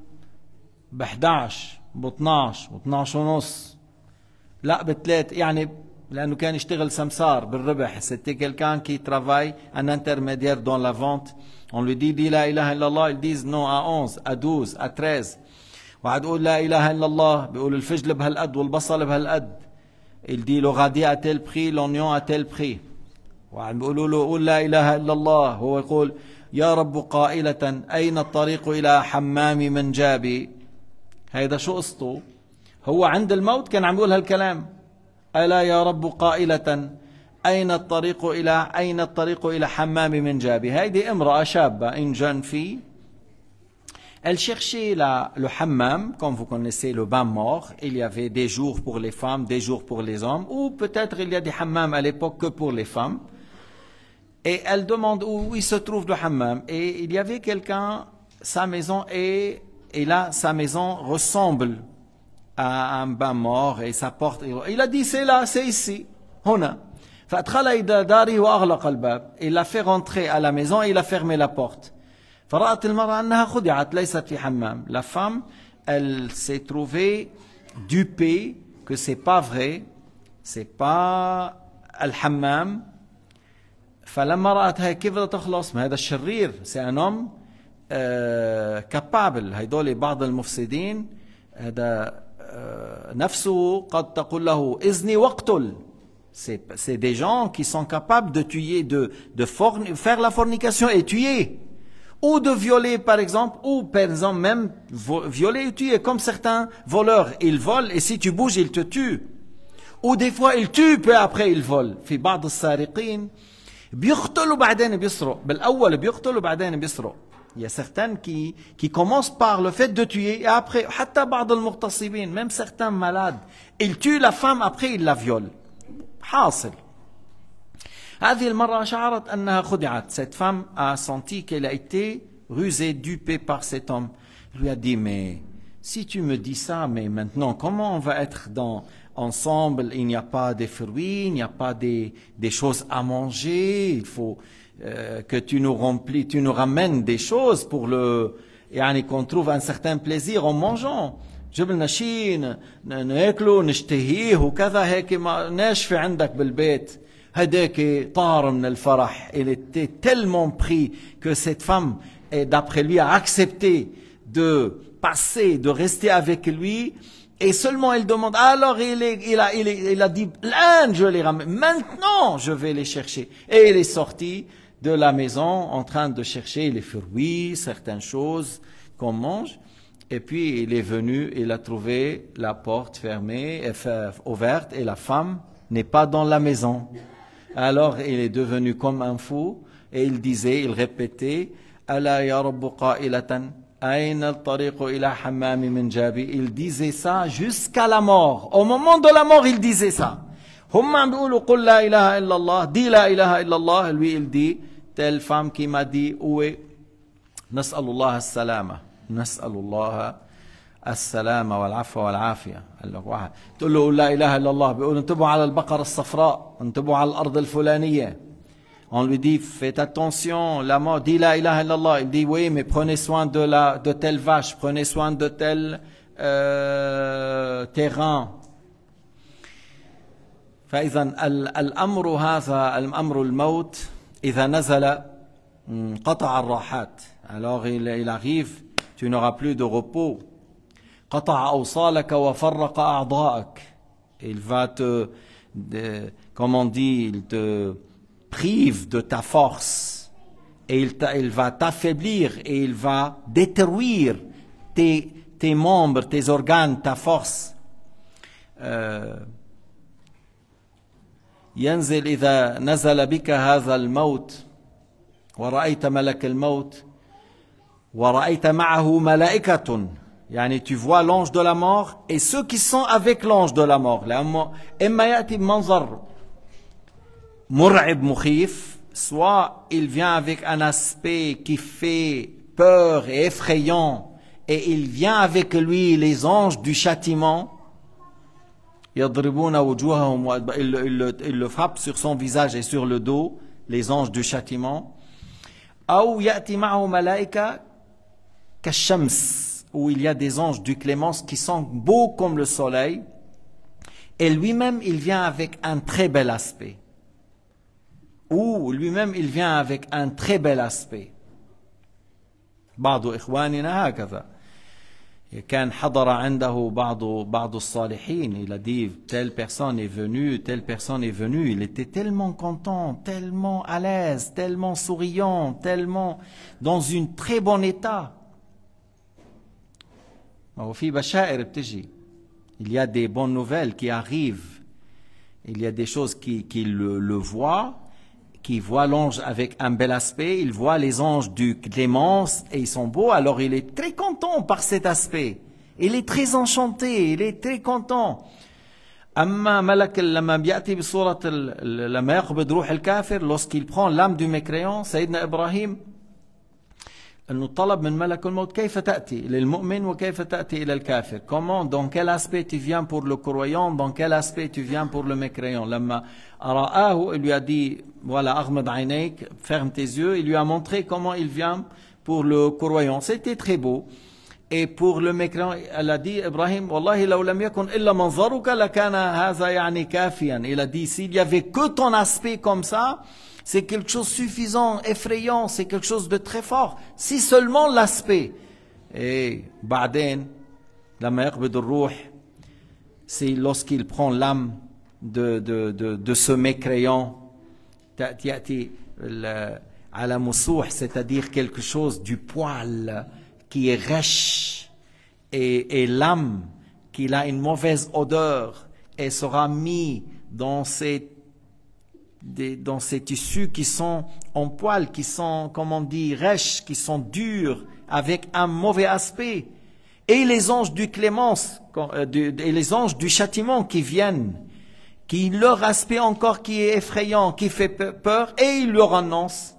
ب 11 ب 12 ب 12 ونص لا بثلاث يعني لانه كان يشتغل سمسار بالربح سيتي كيلكان كي ترافاي ان انترميديير دون la اون on دي دي لا اله الا الله ils ديز نو ا 11 ا 12 ا 13 وعاد يقول لا اله الا الله بيقول الفجل بهالقد والبصل بهالقد il dit le radis à tel prix l'oignon à tel prix وعم بيقولوا له قول لا اله الا الله هو يقول يا رب قائلة أين الطريق إلى حمام من جابي هذا شو قصته هو عند الموت كان عم يقول هالكلام ألا يا رب قائلة أين الطريق إلى أين الطريق إلى حمام من جابي هذه امرأة شابة إن جن في الشيخشي لحمام لو حمام connaissez فو كونيسي لو بان y avait des jours pour les femmes des jours pour les hommes ou peut-être il y a des hammams à l'époque que pour Et elle demande où il se trouve le hammam. Et il y avait quelqu'un, sa maison est, et là, sa maison ressemble à un bain mort et sa porte. Il a dit, c'est là, c'est ici. Il l'a fait rentrer à la maison et il a fermé la porte. La femme, elle s'est trouvée dupée que c'est pas vrai, c'est pas al-hammam, c'est un homme capable. C'est des gens qui sont capables de tuer, de, faire la fornication et tuer. Ou de violer, par exemple, ou par exemple même violer et tuer, comme certains voleurs. Ils volent et si tu bouges, ils te tuent. Ou des fois, ils tuent, puis après, ils volent. في et il y a certaines qui, commencent par le fait de tuer et après, même certains malades, ils tuent la femme après ils la violent. Cette femme a senti qu'elle a été rusée, dupée par cet homme. Elle lui a dit, mais si tu me dis ça, mais maintenant, comment on va être dans ensemble, il n'y a pas de fruits, il n'y a pas des, des, choses à manger, il faut euh, que tu nous remplis, tu nous ramènes des choses pour le, et qu'on trouve un certain plaisir en mangeant. il était tellement pris que cette femme d'après lui a accepté de passer de rester avec lui et seulement elle demande, alors il, il, a, dit, l'un. je les ramène, maintenant je vais les chercher. Et il est sorti de la maison en train de chercher les fruits, certaines choses qu'on mange. Et puis il est venu, il a trouvé la porte fermée, et ouverte, et la femme n'est pas dans la maison. Alors il est devenu comme un fou, et il disait, il répétait, Allah ya qa'ilatan, أين الطريق إلى حمام من جابي؟ Il disait ça jusqu'à la mort. Au moment de la mort, il disait ça. هم عم بيقولوا قل لا إله إلا الله، دي لا إله إلا الله، lui il dit telle femme qui m'a dit oui. نسأل الله السلامة، نسأل الله السلامة والعفو والعافية قال لك واحد تقول له لا إله إلا الله بيقول انتبهوا على البقرة الصفراء انتبهوا على الأرض الفلانية On lui dit, faites attention, la mort, dis la ilaha illallah. Il dit, oui, mais prenez soin de, la, de telle vache, prenez soin de tel terrain. alors il, arrive tu n'auras plus de repos il va te Comment on dit il te prive de ta force et il, va t'affaiblir et il va détruire tes, membres, tes organes, ta force. ينزل نزل بك هذا الموت ملك الموت tu vois l'ange de la mort et ceux qui sont avec l'ange de la mort soit il vient avec un aspect qui fait peur et effrayant, et il vient avec lui les anges du châtiment, il le frappe sur son visage et sur le dos, les anges du châtiment. Ou il y a des anges du clémence qui sont beaux comme le soleil. Et lui-même, il vient avec un très bel aspect où lui-même il vient avec un très bel aspect. بعض هكذا كان il a dit telle personne est venue telle personne est venue il était tellement content tellement à l'aise tellement souriant tellement dans un très bon état il y a des bonnes nouvelles qui arrivent il y a des choses qui le, le voient qui voit l'ange avec un bel aspect, il voit les anges du clémence et ils sont beaux, alors il est très content par cet aspect. Il est très enchanté, il est très content. lorsqu'il prend l'âme du أنه طلب من comment dans quel aspect tu viens pour le croyant dans quel aspect tu viens pour le mécréant لما il lui a dit voilà Ahmed عينيك ferme tes yeux il lui a montré comment il vient pour le croyant c'était très beau Et pour le mécréant, elle a dit, Ibrahim, Wallahi, Il a dit, s'il n'y avait que ton aspect comme ça, c'est quelque chose suffisant, effrayant, c'est quelque chose de très fort. Si seulement l'aspect. Et Ba'den, la de c'est lorsqu'il prend l'âme de, de, de, de, ce mécréant, c'est-à-dire quelque chose du poil qui est rêche et, et l'âme qui a une mauvaise odeur et sera mis dans cette dans ces tissus qui sont en poils, qui sont, comme on dit, rêches, qui sont durs, avec un mauvais aspect. Et les anges du clémence, euh, et les anges du châtiment qui viennent, qui leur aspect encore qui est effrayant, qui fait peur, et ils leur annoncent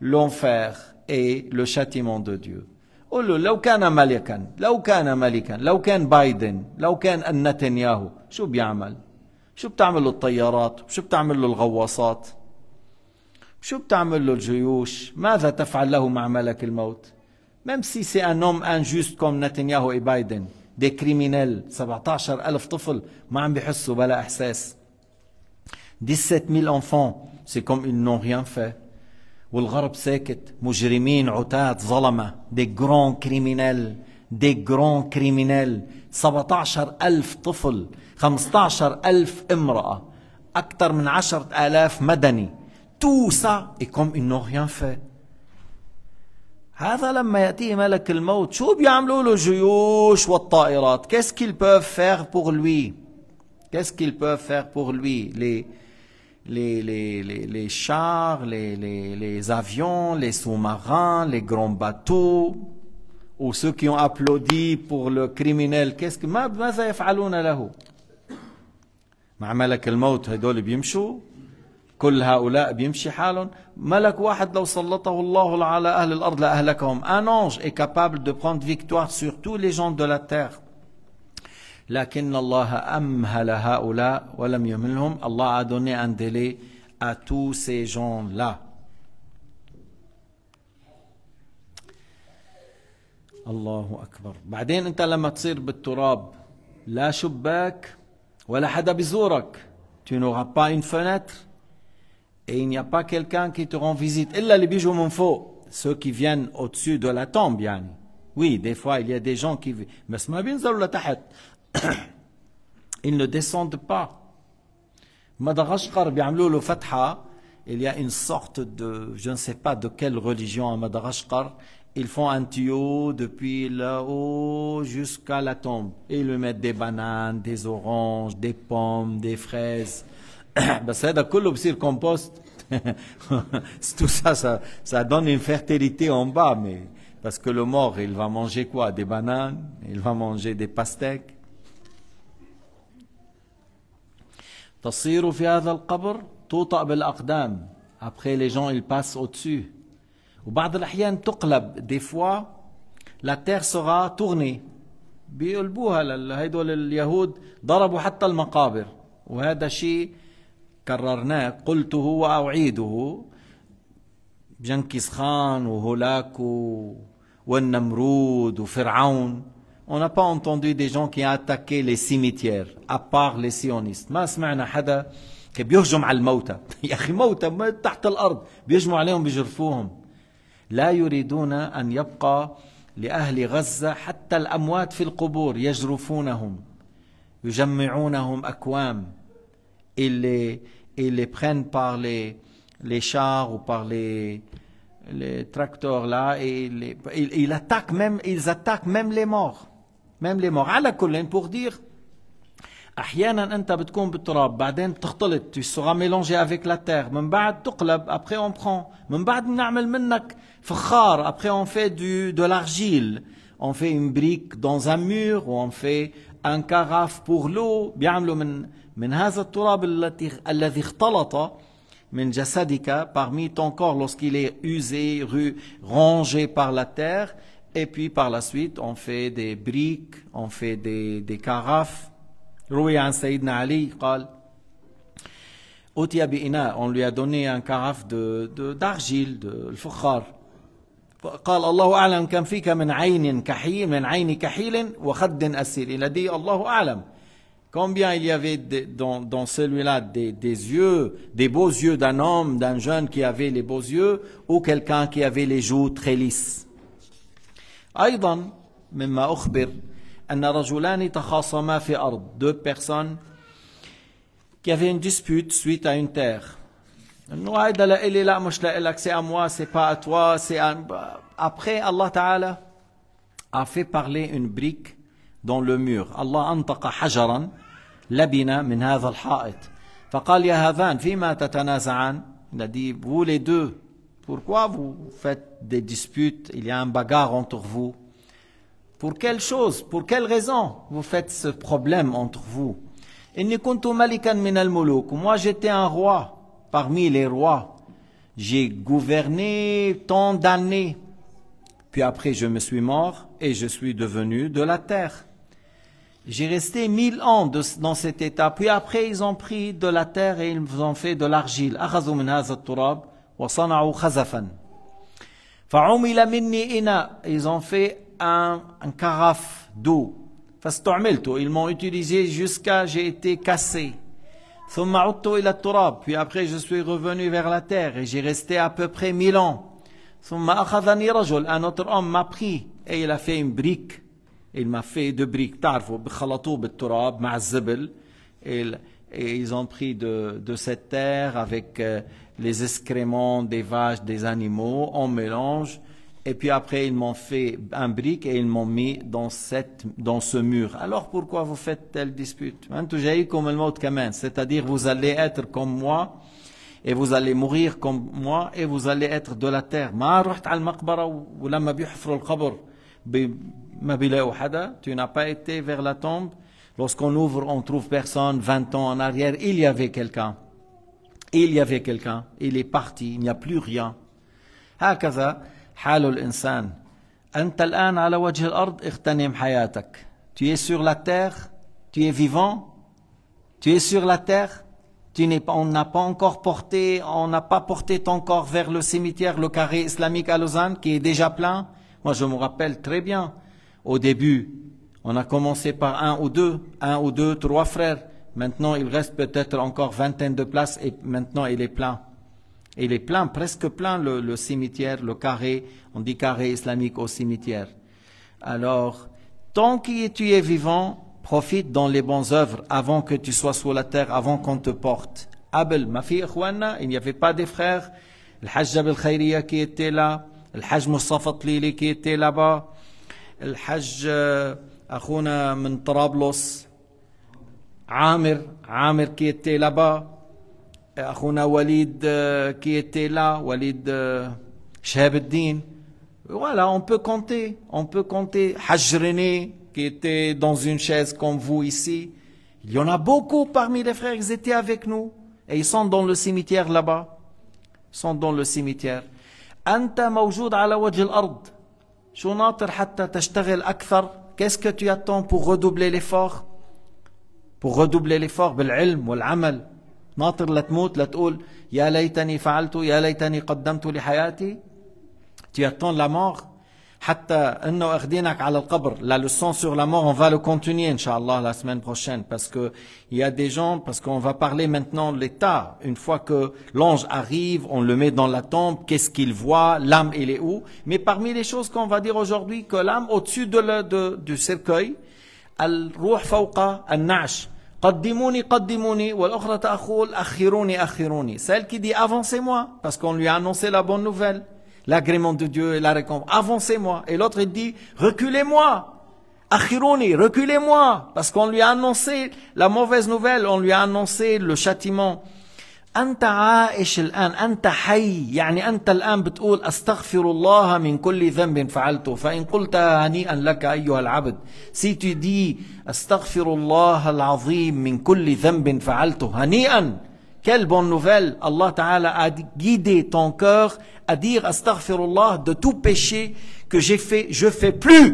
l'enfer et le châtiment de Dieu. oh كان Amalekan, بايدن شو شو بتعمل له الطيارات شو بتعمل له الغواصات شو بتعمل له الجيوش ماذا تفعل له مع ملك الموت ميم سي سي ان نوم ان جوست كوم نتنياهو اي بايدن دي كريمينيل 17 الف طفل ما عم بيحسوا بلا احساس دي ميل انفون سي كوم ان نون ريان في والغرب ساكت مجرمين عتاة ظلمة دي جرون كريمينيل دي جرون كريمينيل 17 ألف طفل 15 000 10 tout ça et comme ils n'ont rien fait qu'est-ce qu'ils peuvent faire pour lui qu'est-ce qu'ils peuvent faire pour lui les chars, les, avions, les sous-marins, les grands bateaux, ou ceux qui ont applaudi pour le criminel, qu'est-ce que, مع ملك الموت هدول بيمشوا كل هؤلاء بيمشي حالهم ملك واحد لو سلطه الله على أهل الأرض لأهلكهم un ange est capable de prendre victoire sur tous les gens de la terre لكن الله أمهل هؤلاء ولم يملهم الله a donné un délai à tous ces gens là الله أكبر بعدين أنت لما تصير بالتراب لا شباك Tu n'auras pas une fenêtre et il n'y a pas quelqu'un qui te rend visite. les ceux qui viennent au-dessus de la tombe, Oui, des fois, il y a des gens qui... Ils ne descendent pas. Madagascar, il y a une sorte de, je ne sais pas de quelle religion à Madagascar, ils font un tuyau depuis là-haut jusqu'à la tombe. Et ils lui mettent des bananes, des oranges, des pommes, des fraises. Bah, compost. Tout ça, ça, ça donne une fertilité en bas, mais parce que le mort, il va manger quoi Des bananes, il va manger des pastèques. Après les gens, ils passent au-dessus. وبعض الأحيان تقلب دي فوا لا تير سورا تورني بيقلبوها لهدول اليهود ضربوا حتى المقابر وهذا شيء كررناه قلته وأعيده جنكيز خان وهولاكو والنمرود وفرعون On n'a pas entendu des gens qui ont attaqué les cimetières, à part les sionistes. ما سمعنا حدا كيف بيهجم على الموتى يا أخي موتى تحت الأرض بيجمعوا عليهم بيجرفوهم لا يريدون ان يبقى لاهل غزه حتى الاموات في القبور يجرفونهم يجمعونهم اكوام اللي اللي برين بار لي شار او بار لي تراكتور لا اي اي اتاك ميم ايز اتاك ميم لي مور ميم لي مور على كل بور دير احيانا انت بتكون بالتراب بعدين بتختلط tu seras mélangé avec la terre من بعد تقلب après on prend من بعد بنعمل منك فخار après on fait du de l'argile on fait une brique dans un mur ou on fait un carafe pour l'eau بيعملوا من من هذا التراب التي الذي اختلط من جسدك parmi ton corps lorsqu'il est usé rongé par la terre et puis par la suite on fait des briques on fait des des carafes روي عن سيدنا علي قال أوتي بإناء on lui a donné un carafe d'argile de, de, الفخار قال الله أعلم كم فيك من عين كحيل من عين كحيل وخد أسير il a الله أعلم Combien il y avait de, dans, dans celui-là des, des, yeux, des beaux yeux d'un homme, d'un jeune qui avait les beaux yeux, ou quelqu'un qui avait les joues très lisses. أيضا مما أخبر deux personnes qui avaient une dispute suite à une terre. c'est à moi, c'est pas à toi, c'est Après, Allah Ta'ala a fait parler une brique dans le mur. Allah Il a dit, vous les deux, pourquoi vous faites des disputes, il y a un bagarre entre vous pour quelle chose, pour quelle raison vous faites ce problème entre vous Moi j'étais un roi parmi les rois. J'ai gouverné tant d'années. Puis après je me suis mort et je suis devenu de la terre. J'ai resté mille ans dans cet état. Puis après ils ont pris de la terre et ils ont fait de l'argile. Ils ont fait un, carafe d'eau. Ils m'ont utilisé jusqu'à j'ai été cassé. Puis après, je suis revenu vers la terre et j'ai resté à peu près mille ans. Un autre homme m'a pris et il a fait une brique. Il m'a fait deux briques. Et, ils ont pris de, de cette terre avec euh, les excréments des vaches, des animaux, en mélange. Et puis après, ils m'ont fait un brique et ils m'ont mis dans, cette, dans ce mur. Alors pourquoi vous faites telle dispute hein, C'est-à-dire vous allez être comme moi et vous allez mourir comme moi et vous allez être de la terre. Tu n'as pas été vers la tombe. Lorsqu'on ouvre, on trouve personne. 20 ans en arrière, il y avait quelqu'un. Il y avait quelqu'un. Il est parti. Il n'y a plus rien. Tu es sur la terre Tu es vivant Tu es sur la terre on n'a pas encore porté, on n'a pas porté ton corps vers le cimetière, le carré islamique à Lausanne, qui est déjà plein. Moi, je me rappelle très bien. Au début, on a commencé par un ou deux, un ou deux, trois frères. Maintenant, il reste peut-être encore vingtaine de places et maintenant, il est plein. Et il est plein, presque plein le, cimetière, le carré, on dit carré islamique au cimetière. Alors, tant que tu es vivant, profite dans les bonnes œuvres avant que tu sois sur la terre, avant qu'on te porte. Abel, ma fille il n'y avait pas des frères. Le Hajj Abel Khairiya qui était là, le Hajj Mustafa qui était là-bas, le Hajj euh, Akhuna Mentrablos, Amir, Amir qui était là-bas. Ahuna Walid qui était là, Walid Voilà, on peut compter, on peut compter. Haj qui était dans une chaise comme vous ici. Il y en a beaucoup parmi les frères, qui étaient avec nous et ils sont dans le cimetière là-bas. sont dans le cimetière. Anta حتى تشتغل Qu'est-ce que tu attends pour redoubler l'effort Pour redoubler l'effort le tu attends la mort La leçon sur la mort on va le continuer inshallah la semaine prochaine parce qu'il y a des gens parce qu'on va parler maintenant de l'état une fois que l'ange arrive on le met dans la tombe qu'est-ce qu'il voit l'âme elle est où mais parmi les choses qu'on va dire aujourd'hui que l'âme au-dessus de, du cercueil al ruh fawqa al nache. قدموني Celle qui dit avancez-moi, parce qu'on lui a annoncé la bonne nouvelle, l'agrément de Dieu et la récompense. Avancez-moi. Et l'autre, dit reculez-moi. reculez-moi, parce qu'on lui a annoncé la mauvaise nouvelle, on lui a annoncé le châtiment. أنت عائش الآن أنت حي يعني أنت الآن بتقول أستغفر الله من كل ذنب فعلته فإن قلت هنيئا لك أيها العبد سي تي دي أستغفر الله العظيم من كل ذنب فعلته هنيئا Quelle bonne nouvelle Allah Ta'ala a guidé ton cœur à dire Astaghfirullah de tout péché que j'ai fait, je fais plus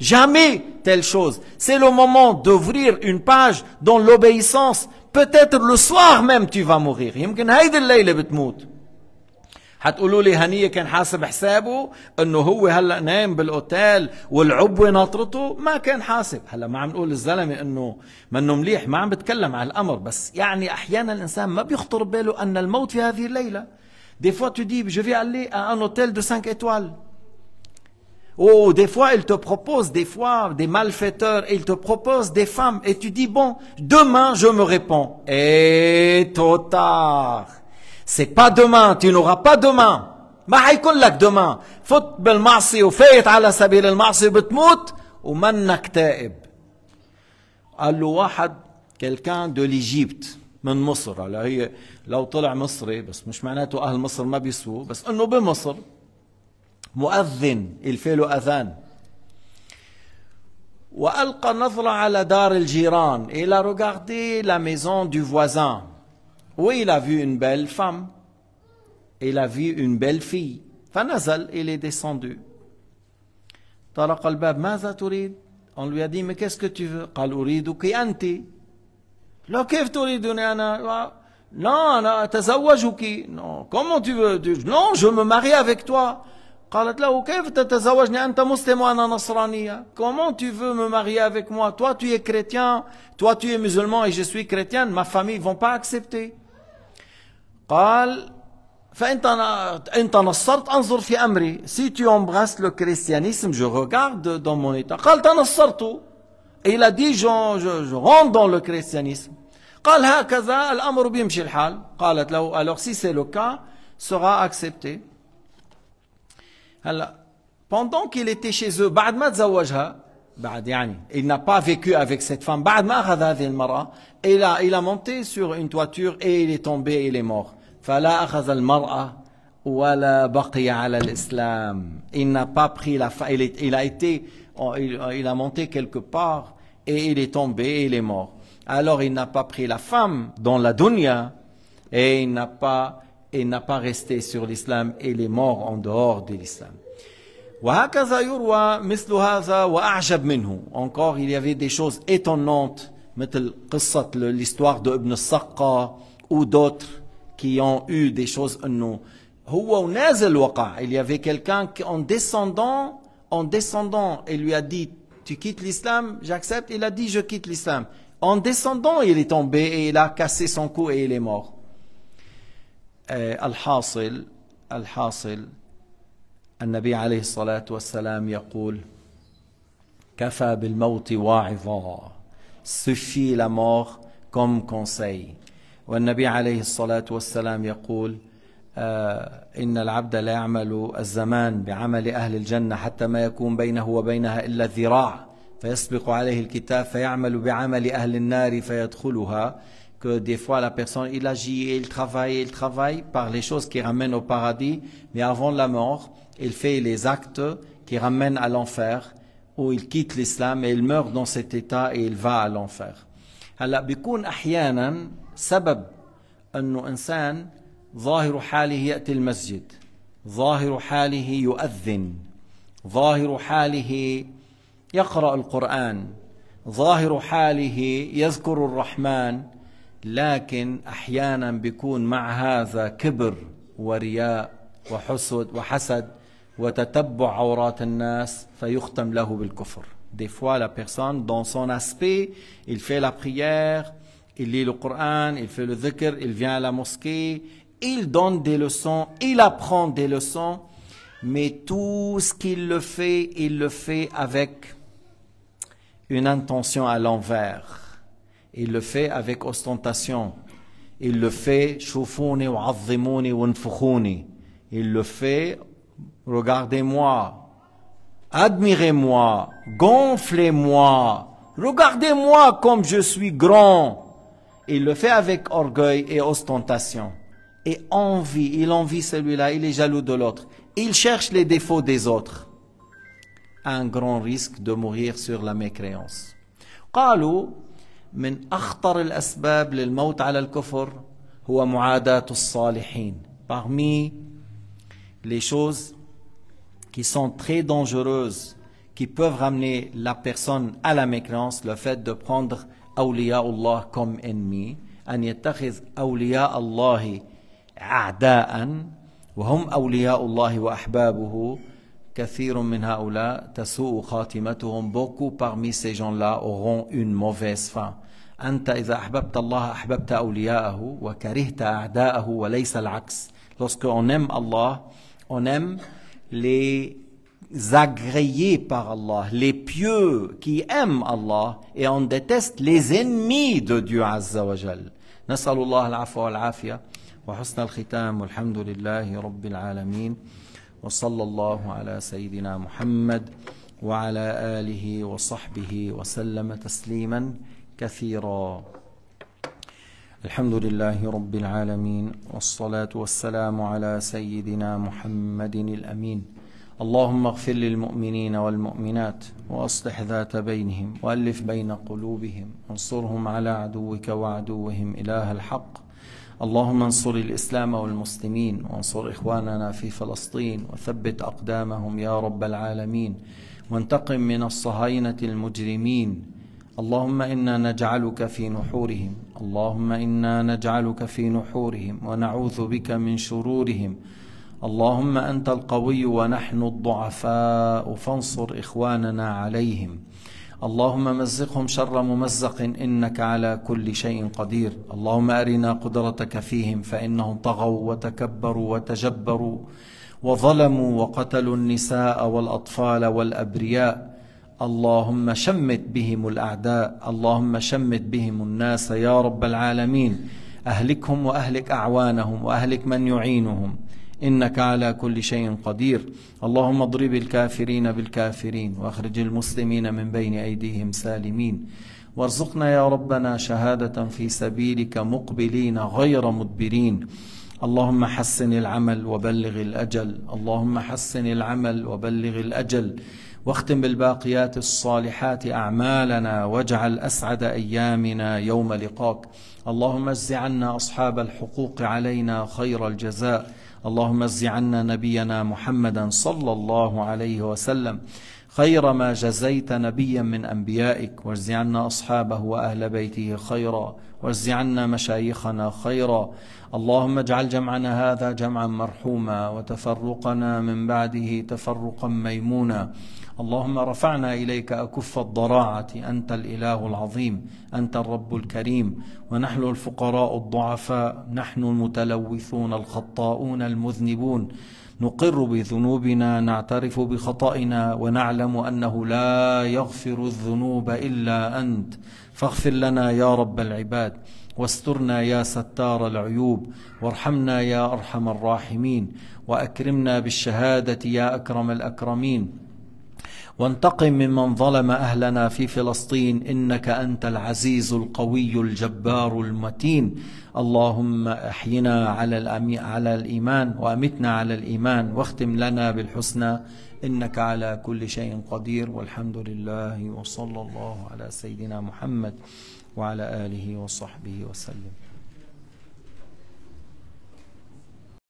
jamais telle chose. C'est le moment d'ouvrir une page dans l'obéissance بتاتر لو سواغ ميم تي فا موغيغ يمكن هيدي الليلة بتموت حتقولوا لي هنية كان حاسب حسابه انه هو هلا نايم بالاوتيل والعبوة ناطرته ما كان حاسب هلا ما عم نقول الزلمة انه منه مليح ما عم بتكلم على الامر بس يعني احيانا الانسان ما بيخطر بباله ان الموت في هذه الليلة دي فوا تو دي جو في الي ان اوتيل دو 5 étoiles. Oh, des fois, il te propose des fois des malfaiteurs et il te propose des femmes et tu dis bon, demain je me réponds. Et eh, trop tard. C'est pas demain, tu n'auras pas demain. Ma haykun lak demain. Fout bel ma'si ou fayt ala sabil al ma'si bitmout ou mannak ta'ib. al quelqu'un de l'Égypte, من مصر. Alors, il y a, لو طلع مصري, بس مش معناته اهل مصر ما بيسووا, بس انه بمصر muazzin, il fait le azan. وألقى نظرة على دار الجيران il a regardé la maison du voisin oui il a vu une belle femme il a vu une belle fille فنزل il est descendu طرق الباب ماذا تريد on lui a dit mais qu'est-ce que tu veux قال أريدك أنت لو كيف تريدني أنا non أنا non comment tu veux non je me marie avec toi comment tu veux me marier avec moi toi tu es chrétien toi tu es musulman et je suis chrétienne ma famille vont pas accepter si tu embrasses le christianisme je regarde dans mon état et il a dit je, rentre dans le christianisme alors si c'est le cas sera accepté alors, pendant qu'il était chez eux il n'a pas vécu avec cette femme il a il monté sur une toiture et il est tombé et il est mort il n'a pas pris la femme il, a été oh, il, il a monté quelque part et il est tombé et il est mort alors il n'a pas pris la femme dans la dunya et il n'a pas et n'a pas resté sur l'islam et est mort en dehors de l'islam. Encore, il y avait des choses étonnantes, l'histoire de Saqqa ou d'autres qui ont eu des choses non. Il y avait quelqu'un qui, en descendant, en descendant, il lui a dit, tu quittes l'islam, j'accepte. Il a dit, je quitte l'islam. En descendant, il est tombé et il a cassé son cou et il est mort. آه، الحاصل الحاصل النبي عليه الصلاة والسلام يقول كفى بالموت واعظا سفي la mort كونسي والنبي عليه الصلاة والسلام يقول آه، إن العبد لا يعمل الزمان بعمل أهل الجنة حتى ما يكون بينه وبينها إلا ذراع فيسبق عليه الكتاب فيعمل بعمل أهل النار فيدخلها que des fois la personne, il agit, il travaille, il travaille par les choses qui ramènent au paradis, mais avant la mort, il fait les actes qui ramènent à l'enfer, où il quitte l'islam et il meurt dans cet état et il va à l'enfer. هلا بيكون احيانا سبب انه انسان ظاهر حاله ياتي المسجد ظاهر حاله يؤذن ظاهر حاله يقرا القران ظاهر حاله يذكر الرحمن des fois, la personne, dans son aspect, il fait la prière, il lit le Coran, il fait le dhikr, il vient à la mosquée, il donne des leçons, il apprend des leçons, mais tout ce qu'il le fait, il le fait avec une intention à l'envers. Il le fait avec ostentation. Il le fait choufouni ou azimouni ou Il le fait regardez-moi, admirez-moi, gonflez-moi, regardez-moi comme je suis grand. Il le fait avec orgueil et ostentation. Et envie, il envie celui-là, il est jaloux de l'autre. Il cherche les défauts des autres. Un grand risque de mourir sur la mécréance. من أخطر الأسباب للموت على الكفر هو معاداة الصالحين parmi les choses qui sont très dangereuses qui peuvent ramener la personne à la mécréance le fait de prendre أولياء الله كم إنمي أن يتخذ أولياء الله أعداء وهم أولياء الله وأحبابه كثير من هؤلاء تسوء خاتمتهم beaucoup parmi ces gens-là auront une mauvaise fin أنت إذا أحببت الله أحببت أولياءه وكرهت أعداءه وليس العكس lorsque on aime Allah on aime les agréés par Allah, les pieux qui aiment Allah, et on déteste les ennemis de Dieu Azza wa Jal. نسأل الله العفو والعافية وحسن الختام والحمد لله رب العالمين وصلى الله على سيدنا محمد وعلى آله وصحبه وسلم تسليما كثيرا الحمد لله رب العالمين والصلاة والسلام على سيدنا محمد الأمين اللهم اغفر للمؤمنين والمؤمنات وأصلح ذات بينهم وألف بين قلوبهم وانصرهم على عدوك وعدوهم إله الحق اللهم انصر الإسلام والمسلمين وانصر إخواننا في فلسطين وثبت أقدامهم يا رب العالمين وانتقم من الصهاينة المجرمين اللهم إنا نجعلك في نحورهم اللهم إنا نجعلك في نحورهم ونعوذ بك من شرورهم اللهم أنت القوي ونحن الضعفاء فانصر إخواننا عليهم اللهم مزقهم شر ممزق انك على كل شيء قدير اللهم ارنا قدرتك فيهم فانهم طغوا وتكبروا وتجبروا وظلموا وقتلوا النساء والاطفال والابرياء اللهم شمت بهم الاعداء اللهم شمت بهم الناس يا رب العالمين اهلكهم واهلك اعوانهم واهلك من يعينهم إنك على كل شيء قدير اللهم اضرب الكافرين بالكافرين واخرج المسلمين من بين أيديهم سالمين وارزقنا يا ربنا شهادة في سبيلك مقبلين غير مدبرين اللهم حسن العمل وبلغ الأجل اللهم حسن العمل وبلغ الأجل واختم بالباقيات الصالحات أعمالنا واجعل أسعد أيامنا يوم لقاك اللهم اجز عنا أصحاب الحقوق علينا خير الجزاء اللهم اجز عنا نبينا محمدا صلى الله عليه وسلم خير ما جزيت نبيا من أنبيائك واجز عنا أصحابه وأهل بيته خيرا واجز عنا مشايخنا خيرا اللهم اجعل جمعنا هذا جمعا مرحوما وتفرقنا من بعده تفرقا ميمونا اللهم رفعنا إليك أكف الضراعة أنت الإله العظيم أنت الرب الكريم ونحن الفقراء الضعفاء نحن المتلوثون الخطاؤون المذنبون نقر بذنوبنا نعترف بخطئنا ونعلم أنه لا يغفر الذنوب إلا أنت فاغفر لنا يا رب العباد واسترنا يا ستار العيوب وارحمنا يا أرحم الراحمين وأكرمنا بالشهادة يا أكرم الأكرمين وانتقم ممن ظلم اهلنا في فلسطين انك انت العزيز القوي الجبار المتين اللهم احينا على الأمي على الايمان وامتنا على الايمان واختم لنا بالحسنى انك على كل شيء قدير والحمد لله وصلى الله على سيدنا محمد وعلى اله وصحبه وسلم